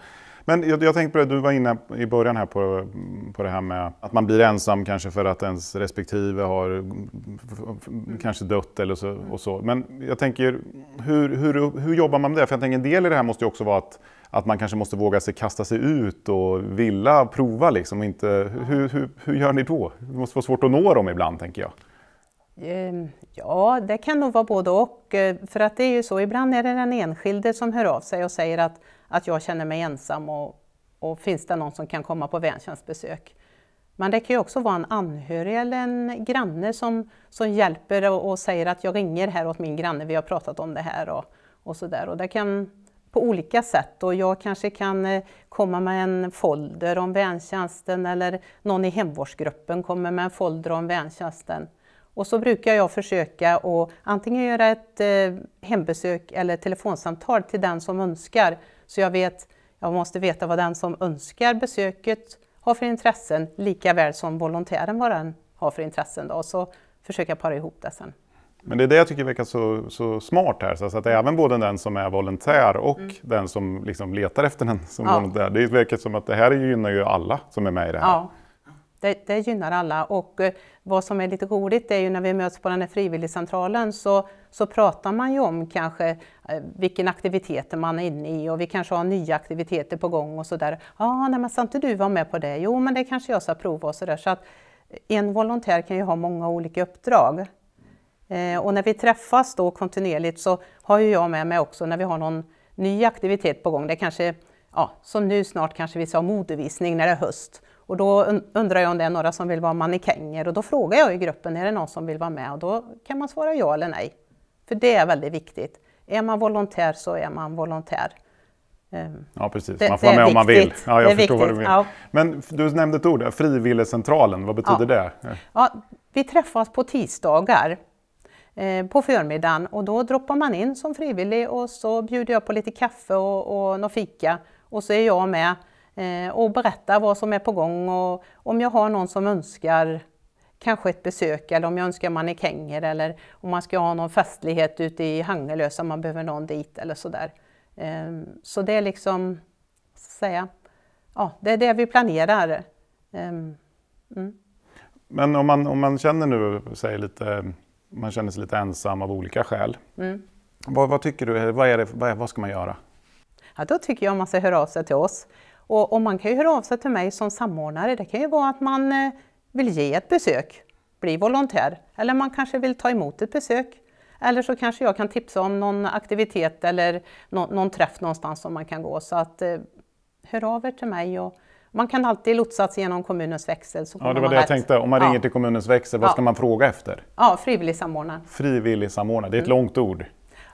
Men jag, jag tänkte på det, du var inne i början här på, på det här med att man blir ensam kanske för att ens respektive har kanske dött eller så, och så. Men jag tänker, hur, hur, hur jobbar man med det? För jag tänker en del i det här måste ju också vara att, att man kanske måste våga sig kasta sig ut och vilja prova liksom. Inte, hur, hur, hur gör ni då? Det måste vara svårt att nå dem ibland tänker jag. Ehm, ja, det kan nog vara både och. Eh, för att det är ju så, ibland är det den enskilde som hör av sig och säger att att jag känner mig ensam och, och finns det någon som kan komma på väntjänstbesök? Men det kan ju också vara en anhörig eller en granne som, som hjälper och, och, säger att jag ringer här åt min granne, vi har pratat om det här och, och så där. Och det kan på olika sätt och jag kanske kan eh, komma med en folder om väntjänsten eller någon i hemvårdsgruppen kommer med en folder om väntjänsten. Och så brukar jag försöka att antingen göra ett eh, hembesök eller telefonsamtal till den som önskar så jag, vet, jag måste veta vad den som önskar besöket har för intressen, lika väl som volontären vad den har för intressen. Då, och så försöka para ihop det sen. Men det är det jag tycker verkar så, så smart här, så att även både den som är volontär och mm. den som liksom letar efter den som ja. volontär. Det verkar som att det här gynnar ju alla som är med i det här. Ja, det, det gynnar alla och eh, vad som är lite roligt är ju när vi möts på den här frivilligcentralen så, så pratar man ju om kanske eh, vilken aktivitet man är inne i och vi kanske har nya aktiviteter på gång och sådär. Ja, ah, nej men ska inte du vara med på det? Jo, men det kanske jag ska prova och sådär. Så att en volontär kan ju ha många olika uppdrag. Eh, och när vi träffas då kontinuerligt så har ju jag med mig också när vi har någon ny aktivitet på gång. Det kanske, ja, som nu snart kanske vi ska ha modevisning när det är höst. Och då undrar jag om det är några som vill vara mannekänger och då frågar jag i gruppen, är det någon som vill vara med? Och då kan man svara ja eller nej. För det är väldigt viktigt. Är man volontär så är man volontär. Ehm, ja precis, det, man får vara med om man vill. Ja, jag förstår vad du vill. Ja. Men du nämnde ett ord, frivilligcentralen, vad betyder ja. det? Ja, vi träffas på tisdagar eh, på förmiddagen och då droppar man in som frivillig och så bjuder jag på lite kaffe och, och något fika och så är jag med Eh, och berätta vad som är på gång och om jag har någon som önskar kanske ett besök eller om jag önskar mannekänger eller om man ska ha någon festlighet ute i Hangelösa, om man behöver någon dit eller sådär. Ehm, så det är liksom, säga, ja, det är det vi planerar. Ehm, mm. Men om man, om man känner nu, säg lite, man känner sig lite ensam av olika skäl. Mm. Vad, vad, tycker du, vad, är det, vad, vad ska man göra? Ja, då tycker jag man ska höra av sig till oss. Och, och, man kan ju höra av sig till mig som samordnare. Det kan ju vara att man eh, vill ge ett besök, bli volontär, eller man kanske vill ta emot ett besök. Eller så kanske jag kan tipsa om någon aktivitet eller no någon träff någonstans som man kan gå. Så att eh, hör av er till mig. Och man kan alltid lotsas genom kommunens växel. Så ja, det var det jag rätt. tänkte. Om man ringer till kommunens växel, vad ja. ska man fråga efter? Ja, frivillig samordnare. Frivillig samordnare, det är ett mm. långt ord.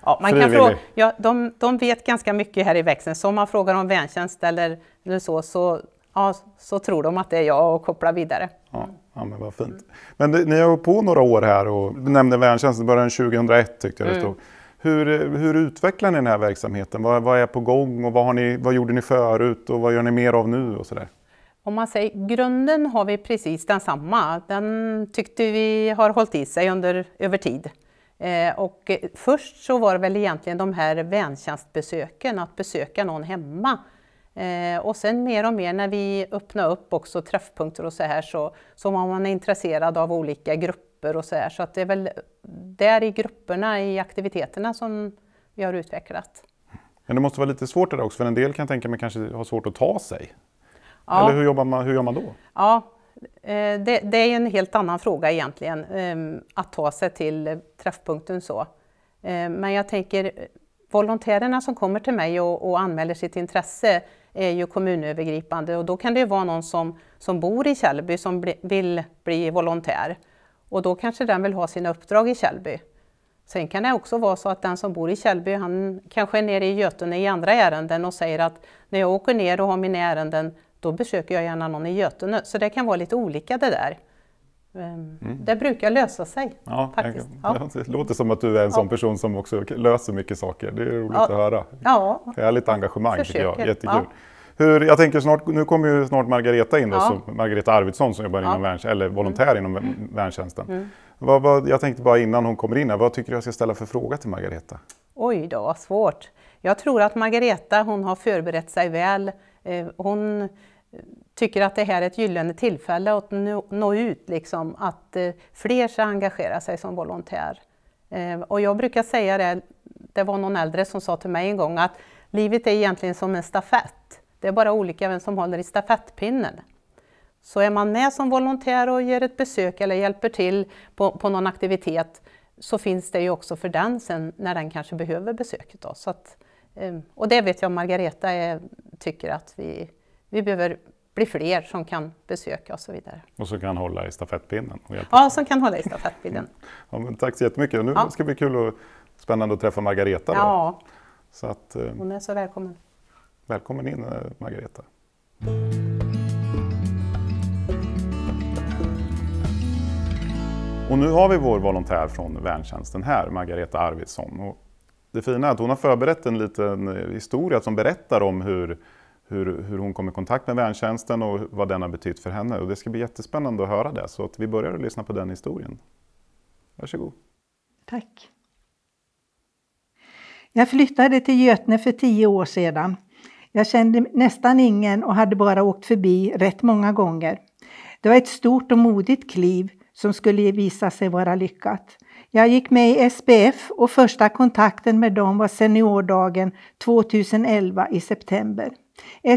Ja, man kan fråga, ja, de, de vet ganska mycket här i växeln, så om man frågar om väntjänst eller, eller så, så, ja, så tror de att det är jag och kopplar vidare. Ja, ja men vad fint. Men det, ni har hållit på några år här och nämnde väntjänst, det började 2001 tyckte jag det mm. stod. Mm. Hur, hur utvecklar ni den här verksamheten? Vad, vad är på gång och vad, har ni, vad gjorde ni förut och vad gör ni mer av nu? Och så där? Om man säger grunden har vi precis densamma. Den tyckte vi har hållit i sig under, över tid. Eh, och först så var det väl egentligen de här väntjänstbesöken, att besöka någon hemma. Eh, och sen mer och mer när vi öppnade upp också träffpunkter och så här så, så var man intresserad av olika grupper och så här. Så att det är väl där i grupperna, i aktiviteterna som vi har utvecklat. Men det måste vara lite svårt det där också, för en del kan jag tänka mig kanske har svårt att ta sig. Ja. Eller hur, jobbar man, hur gör man då? Ja, Eh, det, det, är en helt annan fråga egentligen, ehm, att ta sig till träffpunkten så. Eh, men jag tänker, volontärerna som kommer till mig och, och anmäler sitt intresse är ju kommunövergripande och då kan det ju vara någon som, som bor i Källby som bli, vill bli volontär och då kanske den vill ha sina uppdrag i Källby. Sen kan det också vara så att den som bor i Källby, han kanske är nere i Götene i andra ärenden och säger att när jag åker ner och har mina ärenden då besöker jag gärna någon i Götene. Så det kan vara lite olika det där. Ehm, mm. Det brukar lösa sig. Ja, faktiskt. Ja. [laughs] Det låter som att du är en ja. sån person som också löser mycket saker. Det är roligt ja. att höra. Ja. Härligt engagemang Försöker. tycker jag, jättekul. Ja. Hur, jag tänker snart, nu kommer ju snart Margareta in, då, ja. så, Margareta Arvidsson som jobbar inom värn, eller volontär mm. inom värntjänsten. Mm. Vad, vad, jag tänkte bara innan hon kommer in här, vad tycker du jag ska ställa för fråga till Margareta? Oj då, vad svårt. Jag tror att Margareta hon har förberett sig väl. Eh, hon tycker att det här är ett gyllene tillfälle att nå, ut, liksom, att eh, fler ska engagera sig som volontär. Eh, och jag brukar säga det, det var någon äldre som sa till mig en gång att livet är egentligen som en stafett. Det är bara olika vem som håller i stafettpinnen. Så är man med som volontär och ger ett besök eller hjälper till på, på någon aktivitet så finns det ju också för den sen när den kanske behöver besöket. Då. Så att, eh, och det vet jag Margareta är, tycker att vi vi behöver bli fler som kan besöka och så vidare. Och som kan hålla i stafettpinnen? ja, som kan hålla i stafettpinnen. [laughs] ja, men tack så jättemycket. Nu ja. ska det bli kul och spännande att träffa Margareta. Då. Ja, så att, eh, hon är så välkommen. Välkommen in eh, Margareta. Och nu har vi vår volontär från värntjänsten här, Margareta Arvidsson. Och det fina är att hon har förberett en liten eh, historia som berättar om hur hur, hur hon kom i kontakt med värntjänsten och vad den har betytt för henne. Och det ska bli jättespännande att höra det, så att vi börjar att lyssna på den historien. Varsågod. Tack. Jag flyttade till Götene för tio år sedan. Jag kände nästan ingen och hade bara åkt förbi rätt många gånger. Det var ett stort och modigt kliv som skulle visa sig vara lyckat. Jag gick med i SPF och första kontakten med dem var seniordagen 2011 i september.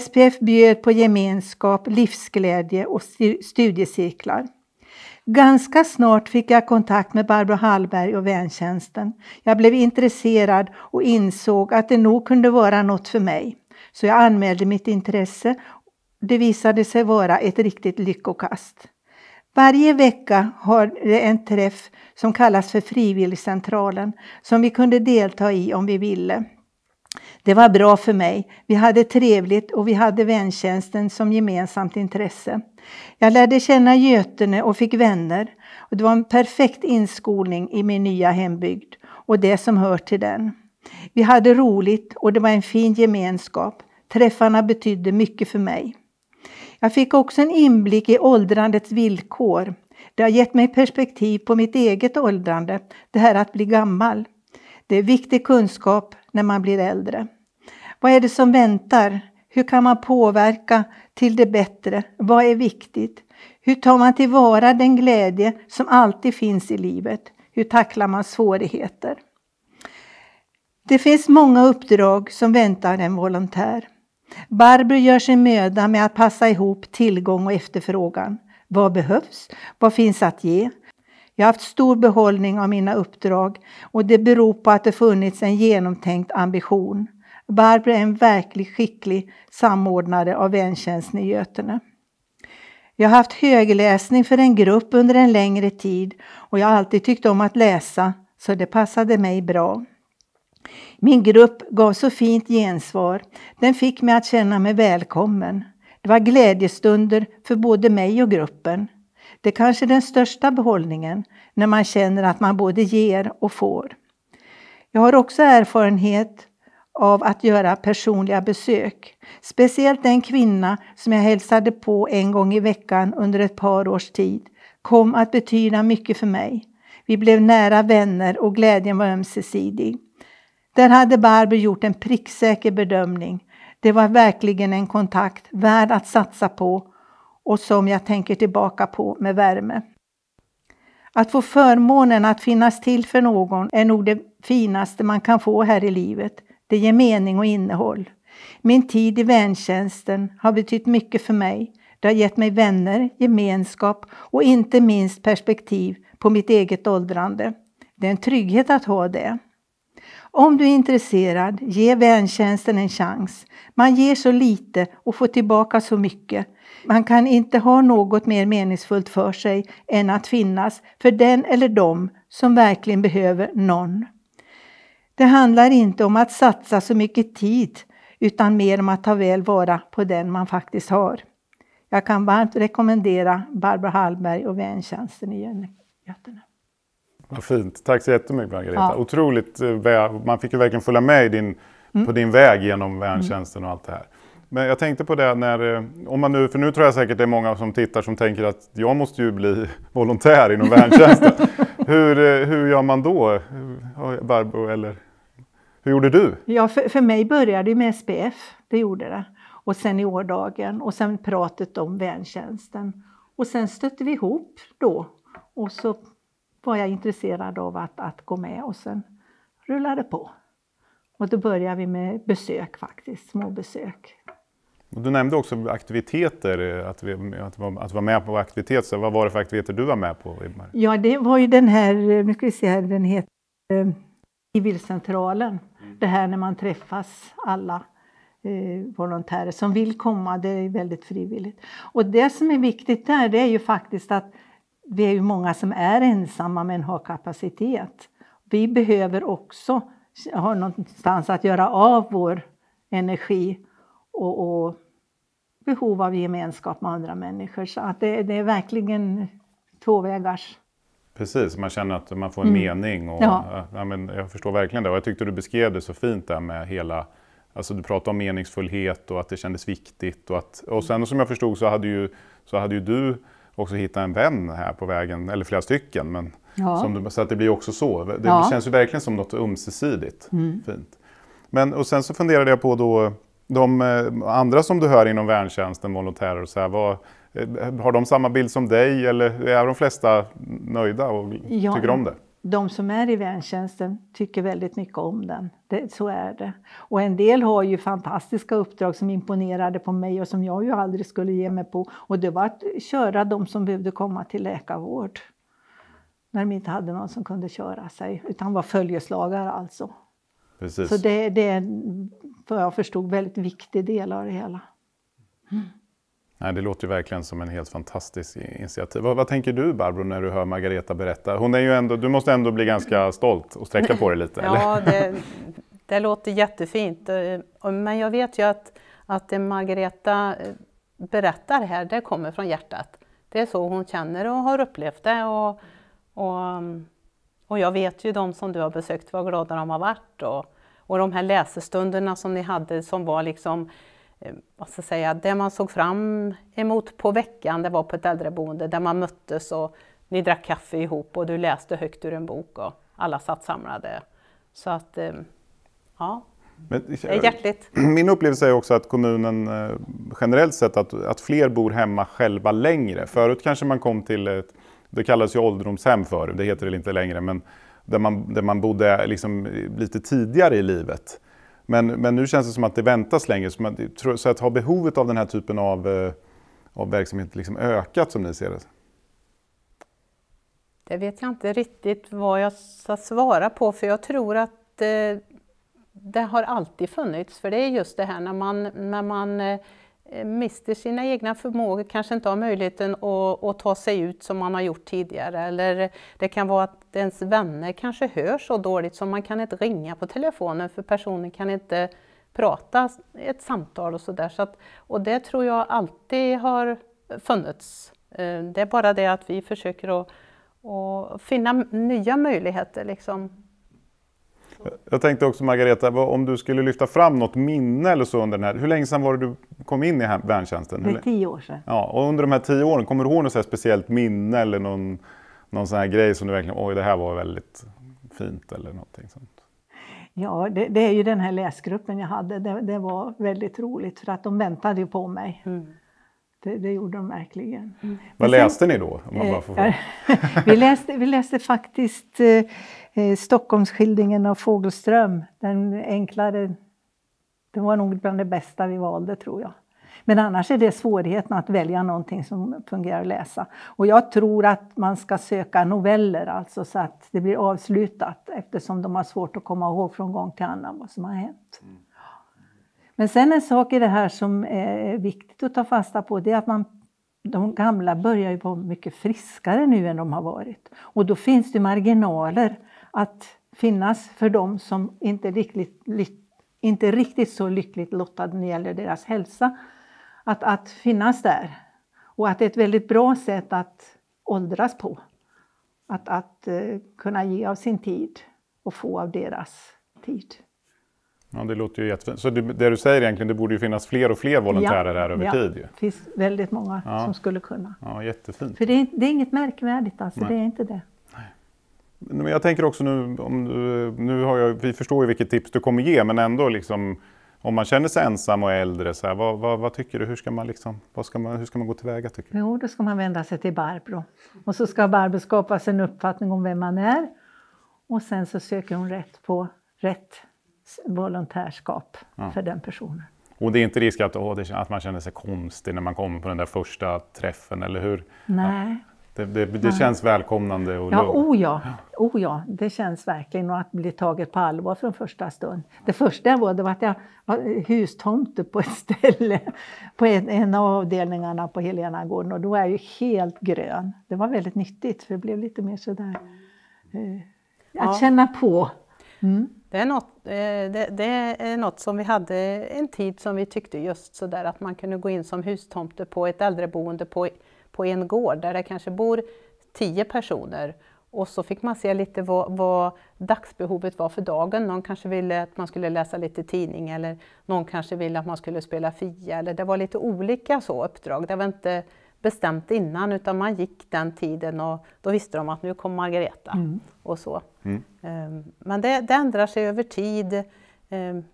SPF bjöd på gemenskap, livsglädje och studiecirklar. Ganska snart fick jag kontakt med Barbro Hallberg och väntjänsten. Jag blev intresserad och insåg att det nog kunde vara något för mig. Så jag anmälde mitt intresse. Det visade sig vara ett riktigt lyckokast. Varje vecka har det en träff som kallas för Frivilligcentralen som vi kunde delta i om vi ville. Det var bra för mig. Vi hade trevligt och vi hade väntjänsten som gemensamt intresse. Jag lärde känna Götene och fick vänner. Och det var en perfekt inskolning i min nya hembygd och det som hör till den. Vi hade roligt och det var en fin gemenskap. Träffarna betydde mycket för mig. Jag fick också en inblick i åldrandets villkor. Det har gett mig perspektiv på mitt eget åldrande, det här att bli gammal. Det är viktig kunskap när man blir äldre. Vad är det som väntar? Hur kan man påverka till det bättre? Vad är viktigt? Hur tar man tillvara den glädje som alltid finns i livet? Hur tacklar man svårigheter? Det finns många uppdrag som väntar en volontär. Barbro gör sin möda med att passa ihop tillgång och efterfrågan. Vad behövs? Vad finns att ge? Jag har haft stor behållning av mina uppdrag och det beror på att det funnits en genomtänkt ambition. Barbro är en verkligt skicklig samordnare av väntjänsten i Götene. Jag har haft högläsning för en grupp under en längre tid och jag har alltid tyckt om att läsa så det passade mig bra. Min grupp gav så fint gensvar. Den fick mig att känna mig välkommen. Det var glädjestunder för både mig och gruppen. Det är kanske den största behållningen när man känner att man både ger och får. Jag har också erfarenhet av att göra personliga besök. Speciellt en kvinna som jag hälsade på en gång i veckan under ett par års tid kom att betyda mycket för mig. Vi blev nära vänner och glädjen var ömsesidig. Där hade Barbro gjort en pricksäker bedömning. Det var verkligen en kontakt värd att satsa på och som jag tänker tillbaka på med värme. Att få förmånen att finnas till för någon är nog det finaste man kan få här i livet. Det ger mening och innehåll. Min tid i väntjänsten har betytt mycket för mig. Det har gett mig vänner, gemenskap och inte minst perspektiv på mitt eget åldrande. Det är en trygghet att ha det. Om du är intresserad, ge väntjänsten en chans. Man ger så lite och får tillbaka så mycket. Man kan inte ha något mer meningsfullt för sig än att finnas för den eller dem som verkligen behöver någon. Det handlar inte om att satsa så mycket tid utan mer om att ta väl vara på den man faktiskt har. Jag kan varmt rekommendera Barbro Hallberg och väntjänsten i Götene. Vad fint. Tack så jättemycket Margareta. Ja. Otroligt, eh, man fick ju verkligen följa med din, mm. på din väg genom väntjänsten och allt det här. Men jag tänkte på det när, eh, om man nu, för nu tror jag säkert det är många som tittar som tänker att jag måste ju bli [laughs] volontär inom [laughs] värntjänsten. hur, eh, hur gör man då? Barbro, eller hur gjorde du? Ja, för, för mig började det med SPF, det gjorde det. Och sen i årdagen och sen pratet om värntjänsten. Och sen stötte vi ihop då och så var jag intresserad av att, att gå med och sen rullade det på. Och då började vi med besök faktiskt, småbesök du nämnde också aktiviteter, att, vi, att, att vara med på aktiviteter. Vad var det för aktiviteter du var med på? Ja, det var ju den här, nu ska vi se här, den heter eh, Civilcentralen. Mm. Det här när man träffas alla eh, volontärer som vill komma, det är väldigt frivilligt. Och det som är viktigt där, det är ju faktiskt att vi är ju många som är ensamma men har kapacitet. Vi behöver också ha någonstans att göra av vår energi och, och behov av gemenskap med andra människor. Så att det, det är verkligen tvåvägars. Precis, man känner att man får en mm. mening. Och, ja. ja. men jag förstår verkligen det och jag tyckte du beskrev det så fint där med hela Alltså du pratade om meningsfullhet och att det kändes viktigt. Och, att, och sen som jag förstod så hade ju, så hade ju du också hittat en vän här på vägen, eller flera stycken. Men ja. du, så att det blir också så. Det ja. känns ju verkligen som något ömsesidigt. Mm. Fint. Men, och sen så funderade jag på då de eh, andra som du hör inom värntjänsten, volontärer och så här, vad, eh, har de samma bild som dig eller är de flesta nöjda och ja, tycker om det? De som är i värntjänsten tycker väldigt mycket om den, det, så är det. Och en del har ju fantastiska uppdrag som imponerade på mig och som jag ju aldrig skulle ge mig på. Och det var att köra de som behövde komma till läkarvård. När de inte hade någon som kunde köra sig, utan var följeslagare alltså. Precis. Så det, det är vad jag förstod väldigt viktig del av det hela. Mm. Nej, det låter ju verkligen som en helt fantastisk initiativ. Vad, vad, tänker du Barbro när du hör Margareta berätta? Hon är ju ändå, du måste ändå bli ganska stolt och sträcka på dig lite? Eller? Ja, det, det låter jättefint. Eh, men jag vet ju att, att det Margareta eh, berättar här, det kommer från hjärtat. Det är så hon känner och har upplevt det. Och, och, mm, och jag vet ju de som du har besökt vad glada de har varit. Och, och de här läsestunderna som ni hade som var liksom, eh, vad ska jag säga, det man såg fram emot på veckan, det var på ett äldreboende där man möttes och ni drack kaffe ihop och du läste högt ur en bok och alla satt samlade. Så att, eh, ja, men, eh, [clears throat] min upplevelse är också att kommunen generellt sett att, att fler bor hemma själva längre. Förut kanske man kom till ett, det kallades ju ålderdomshem förr, det heter det inte längre, men där man, där man bodde liksom lite tidigare i livet. Men, men nu känns det som att det väntas längre. Så, man, så att har behovet av den här typen av, eh, av verksamhet liksom ökat som ni ser det? Det vet jag inte riktigt vad jag ska svara på för jag tror att eh, det har alltid funnits. För det är just det här när man, när man eh, Eh, mister sina egna förmågor, kanske inte har möjligheten att, att, ta sig ut som man har gjort tidigare. Eller det kan vara att ens vänner kanske hör så dåligt så man kan inte ringa på telefonen för personen kan inte prata ett samtal och sådär. Så, och det tror jag alltid har funnits. Eh, det är bara det att vi försöker att, att finna nya möjligheter liksom, jag tänkte också Margareta, om du skulle lyfta fram något minne eller så under den här. Hur länge sedan var det du kom in i värntjänsten? Det är tio år sedan. Ja, och under de här tio åren, kommer du ihåg något speciellt minne eller någon, någon sån här grej som du verkligen, oj det här var väldigt fint eller någonting sånt? Ja, det, det är ju den här läsgruppen jag hade. Det, det, var väldigt roligt för att de väntade ju på mig. Mm. Det, det gjorde de verkligen. Mm. Vad läste ni då? Om man eh, bara får [laughs] vi, läste, vi läste faktiskt eh, eh Stockholmsskildringen av Fågelström. Den enklare. Det var nog bland det bästa vi valde, tror jag. Men annars är det svårigheten att välja någonting som fungerar att läsa. Och jag tror att man ska söka noveller, alltså så att det blir avslutat eftersom de har svårt att komma ihåg från gång till annan vad som har hänt. Mm. Men sen en sak i det här som eh, är viktigt att ta fasta på, det är att man de gamla börjar ju vara mycket friskare nu än de har varit. Och då finns det marginaler att finnas för dem som inte riktigt, inte riktigt så lyckligt lottade när det gäller deras hälsa. Att, att finnas där. Och att det är ett väldigt bra sätt att åldras på. Att, att eh, kunna ge av sin tid och få av deras tid. Ja, det låter ju jättefint. Så det, det, du säger egentligen, det borde ju finnas fler och fler volontärer ja, här över ja, tid. Ja, det finns väldigt många ja. som skulle kunna. Ja, jättefint. För det är, det är inget märkvärdigt alltså, Nej. det är inte det. Men jag tänker också nu, om du, nu har jag, vi förstår ju vilket tips du kommer ge, men ändå liksom, om man känner sig ensam och äldre, så här, vad, vad, vad, tycker du? Hur ska, man liksom, vad ska man, hur ska man gå tillväga? Tycker du? Jo, då ska man vända sig till Barbro. Och så ska Barbro skapa sig en uppfattning om vem man är. Och sen så söker hon rätt på rätt volontärskap ja. för den personen. Och det är inte risk att, åh, det, att man känner sig konstig när man kommer på den där första träffen, eller hur? Nej. Ja. Det, det, det Nej. känns välkomnande och ja, oh ja. oh ja, det känns verkligen. Och att bli taget på allvar från första stund. Det första jag var, det var att jag var hustomte på ett ställe, på en, en av avdelningarna på Helena gården Och då var jag ju helt grön. Det var väldigt nyttigt, för det blev lite mer sådär... Eh, att ja. känna på. Mm. Det, är något, eh, det, det, är något som vi hade en tid som vi tyckte just sådär att man kunde gå in som hustomte på ett äldreboende på, på en gård där det kanske bor tio personer och så fick man se lite vad, vad, dagsbehovet var för dagen. Någon kanske ville att man skulle läsa lite tidning eller någon kanske ville att man skulle spela Fia. Eller det var lite olika så uppdrag. Det var inte bestämt innan utan man gick den tiden och då visste de att nu kommer Margareta mm. och så. Mm. Ehm, men det, det, ändrar sig över tid. Ehm,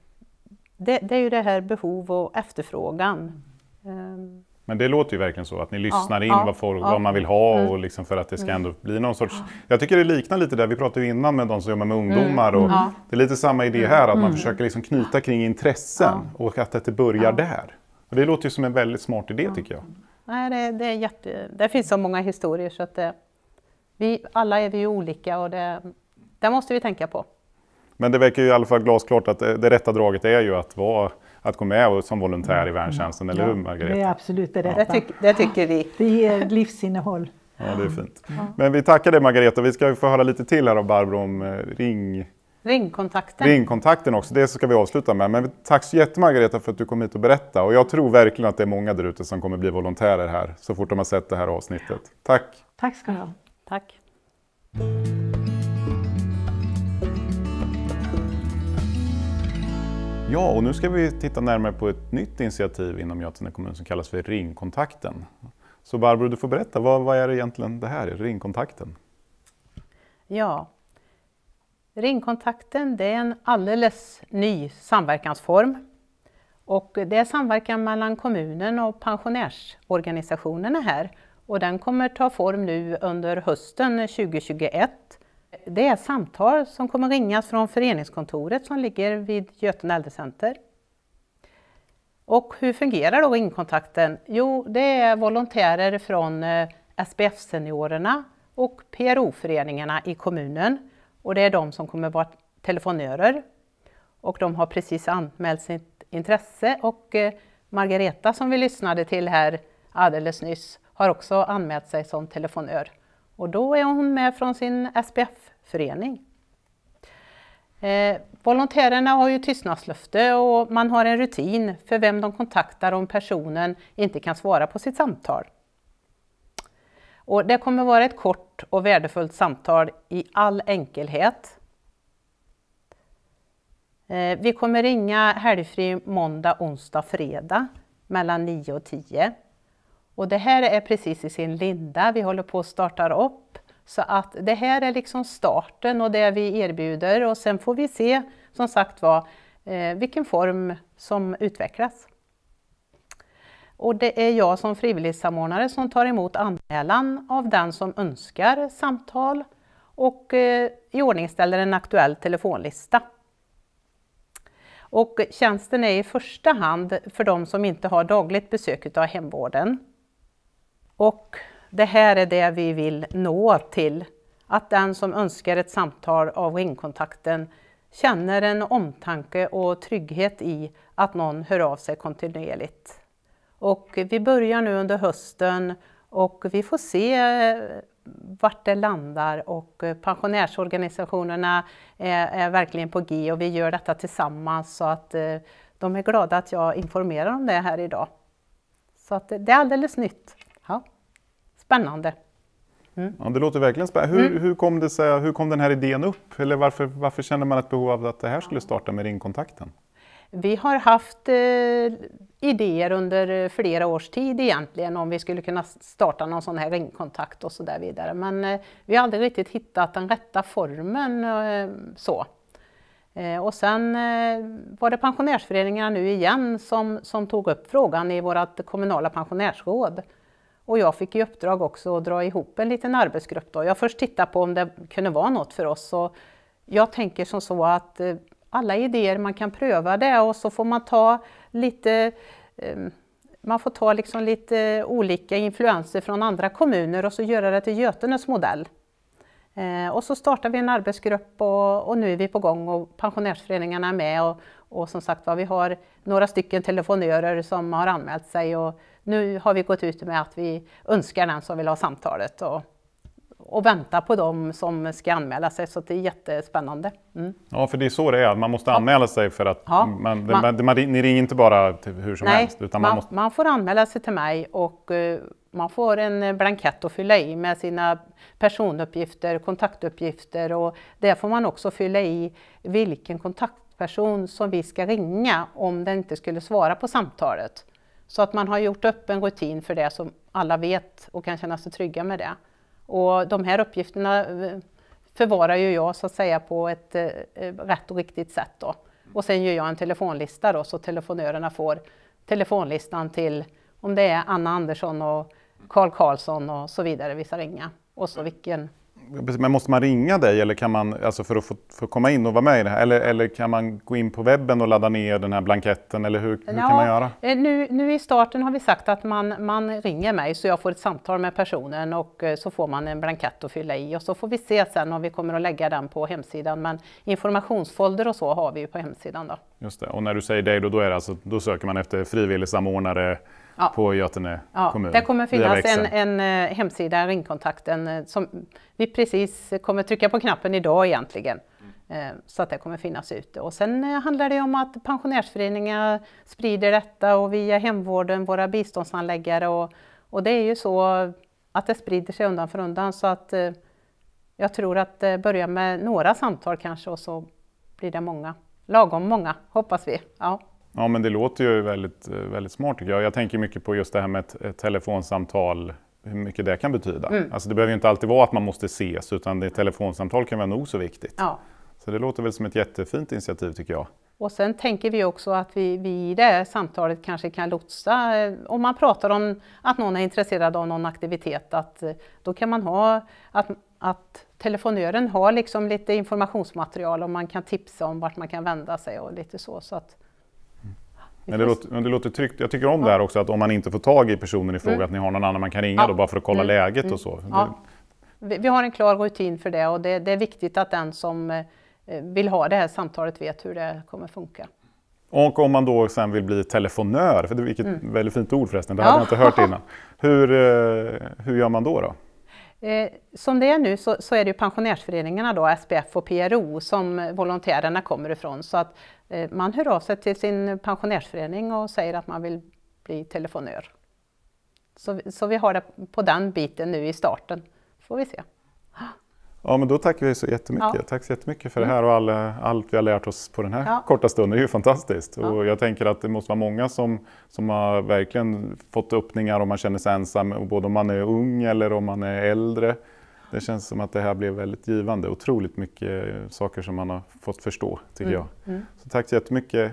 det, det, är ju det här behov och efterfrågan. Ehm. Men det låter ju verkligen så, att ni lyssnar ja, in ja, vad, folk, ja. vad, man vill ha och mm. liksom för att det ska mm. ändå bli någon sorts... Jag tycker det liknar lite det vi pratade ju innan med de som jobbar med mm. ungdomar och det är lite samma idé här, att man försöker liksom knyta kring intressen och att det börjar där. Och det låter ju som en väldigt smart idé tycker jag. Nej, det, det, är jätte, det finns så många historier så att det, vi, alla är vi olika och det, det måste vi tänka på. Men det verkar ju i alla fall glasklart att det, det rätta draget är ju att, vara, att gå med som volontär i mm. värntjänsten, eller hur Margareta? Det är absolut det rätta. Det, tyck, det tycker vi. Det ger livsinnehåll. Ja, det är fint. Mm. Men vi tackar dig Margareta. Vi ska få höra lite till här av Barbro om eh, ring Ringkontakten. Ringkontakten också, det ska vi avsluta med. Men tack så jättemycket Margareta för att du kom hit och berättade. Och jag tror verkligen att det är många där ute som kommer bli volontärer här så fort de har sett det här avsnittet. Tack! Tack ska du ha. Tack! Ja, och nu ska vi titta närmare på ett nytt initiativ inom Götene kommun som kallas för Ringkontakten. Så Barbro, du får berätta, vad, vad är det egentligen det här, Ringkontakten? Ja, Ringkontakten det är en alldeles ny samverkansform. Och det är samverkan mellan kommunen och pensionärsorganisationerna här. Och den kommer ta form nu under hösten 2021. Det är samtal som kommer ringas från föreningskontoret som ligger vid Götene äldrecenter. Och hur fungerar då ringkontakten? Jo, det är volontärer från eh, SPF Seniorerna och PRO-föreningarna i kommunen och det är de som kommer vara telefonörer. Och de har precis anmält sitt intresse och eh, Margareta som vi lyssnade till här alldeles nyss har också anmält sig som telefonör. Och då är hon med från sin SPF-förening. Eh, volontärerna har ju tystnadslöfte och man har en rutin för vem de kontaktar om personen inte kan svara på sitt samtal. Och det kommer vara ett kort och värdefullt samtal i all enkelhet. Eh, vi kommer ringa helgfri måndag, onsdag, fredag mellan 9 och 10. Och det här är precis i sin linda, vi håller på att starta upp. Så att det här är liksom starten och det vi erbjuder och sen får vi se som sagt var eh, vilken form som utvecklas och det är jag som frivilligsamordnare som tar emot anmälan av den som önskar samtal och eh, iordningställer en aktuell telefonlista. Och tjänsten är i första hand för de som inte har dagligt besök av hemvården. Och det här är det vi vill nå till, att den som önskar ett samtal av ringkontakten känner en omtanke och trygghet i att någon hör av sig kontinuerligt. Och vi börjar nu under hösten och vi får se eh, vart det landar och eh, pensionärsorganisationerna är, eh, är verkligen på G och vi gör detta tillsammans så att de är glada att jag informerar om det här idag. Så att det är alldeles nytt. Ja. Spännande! Mm. Ja, det låter verkligen spännande. Hur, mm. hur, kom det sig, hur kom den här idén upp? Eller varför, varför kände man ett behov av att det här skulle starta med ringkontakten? Vi har haft eh, idéer under eh, flera års tid egentligen om vi skulle kunna starta någon sån här ringkontakt och så där vidare. Men eh, vi har aldrig riktigt hittat den rätta formen eh, så. Eh, och sen eh, var det pensionärsföreningarna nu igen som, som tog upp frågan i vårt kommunala pensionärsråd. Och jag fick i uppdrag också att dra ihop en liten arbetsgrupp. Då. Jag först tittade på om det kunde vara något för oss. Och jag tänker som så att alla idéer, man kan pröva det och så får man ta lite ehm, man får ta liksom lite olika influenser från andra kommuner och så göra det till Götenes modell. Eh, och så startar vi en arbetsgrupp och, och, nu är vi på gång och pensionärsföreningarna är med och, och som sagt var, vi har några stycken telefonörer som har anmält sig och nu har vi gått ut med att vi önskar den som vill ha samtalet. Och, och vänta på dem som ska anmäla sig. Så det är jättespännande. Mm. Ja, för det är så det är. Man måste anmäla sig för att ja, man, man, man, ni ringer inte bara hur som nej, helst. Utan man, man, måste... man får anmäla sig till mig och uh, man får en eh, blankett att fylla i med sina personuppgifter, kontaktuppgifter och där får man också fylla i vilken kontaktperson som vi ska ringa om den inte skulle svara på samtalet. Så att man har gjort upp en rutin för det som alla vet och kan känna sig trygga med det. Och de här uppgifterna eh, förvarar ju jag så att säga på ett eh, eh, rätt och riktigt sätt. Då. Och sen gör jag en telefonlista då, så telefonörerna får telefonlistan till om det är Anna Andersson och Karl Karlsson och så vidare vi ska ringa. Och så mm. vilken men måste man ringa dig eller kan man, alltså för att få för komma in och vara med i det här? Eller, eller kan man gå in på webben och ladda ner den här blanketten? Eller hur, hur kan man göra? Eh, nu, nu i starten har vi sagt att man, man ringer mig så jag får ett samtal med personen och eh, så får man en blankett att fylla i och så får vi se sen om vi kommer att lägga den på hemsidan. Men informationsfolder och så har vi ju på hemsidan. Då. Just det. Och när du säger dig då, då, är det alltså, då söker man efter frivilligsamordnare ja. på Götene ja. kommun. Det kommer finnas en, en, eh, hemsida, Ringkontakten, eh, som vi precis kommer trycka på knappen idag egentligen. Mm. Eh, så att det kommer finnas ute. Och sen handlar det om att pensionärsföreningar sprider detta och via hemvården, våra biståndsanläggare och, och det är ju så att det sprider sig undan för undan. Så att jag tror att börja med några samtal kanske och så blir det många. Lagom många, hoppas vi. Ja. Ja, men det låter ju väldigt, eh, väldigt smart tycker jag. Jag tänker mycket på just det här med ett, ett telefonsamtal, hur mycket det kan betyda. Mm. Alltså, det behöver inte alltid vara att man måste ses, utan det telefonsamtal kan vara nog så viktigt. Ja. Så det låter väl som ett jättefint initiativ tycker jag. Och sen tänker vi också att vi, i det samtalet kanske kan lotsa, eh, om man pratar om att någon är intresserad av någon aktivitet, att eh, då kan man ha att, att telefonören har liksom lite informationsmaterial och man kan tipsa om vart man kan vända sig och lite så. så att, men det, låter, men det låter tryggt. Jag tycker om ja. det här också att om man inte får tag i personen i fråga mm. att ni har någon annan man kan ringa ja. då bara för att kolla mm. läget mm. och så. Ja. Vi, vi har en klar rutin för det och det, det, är viktigt att den som eh, vill ha det här samtalet vet hur det kommer funka. Och om man då sen vill bli telefonör, för det, vilket mm. väldigt fint ord förresten, det ja. hade jag inte hört [laughs] innan. Hur, eh, hur gör man då? då? Eh, som det är nu så, så, är det ju pensionärsföreningarna då, SPF och PRO, som volontärerna kommer ifrån. Så att Eh, man hör av sig till sin pensionärsförening och säger att man vill bli telefonör. Så, så vi har det på den biten nu i starten, får vi se. Ja, men då tackar vi så jättemycket. Ja. Tack så jättemycket för det mm. här och all, allt vi har lärt oss på den här ja. korta stunden. Det är ju fantastiskt. Ja. Och jag tänker att det måste vara många som, som har verkligen fått öppningar om man känner sig ensam, både om man är ung eller om man är äldre. Det känns som att det här blev väldigt givande. Otroligt mycket saker som man har fått förstå, tycker mm. jag. Mm. Så tack så jättemycket.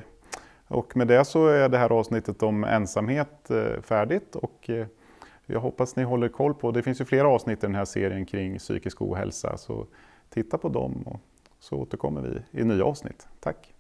Och med det så är det här avsnittet om ensamhet eh, färdigt. Och eh, jag hoppas ni håller koll på, det finns ju flera avsnitt i den här serien kring psykisk ohälsa, så titta på dem och så återkommer vi i nya avsnitt. Tack!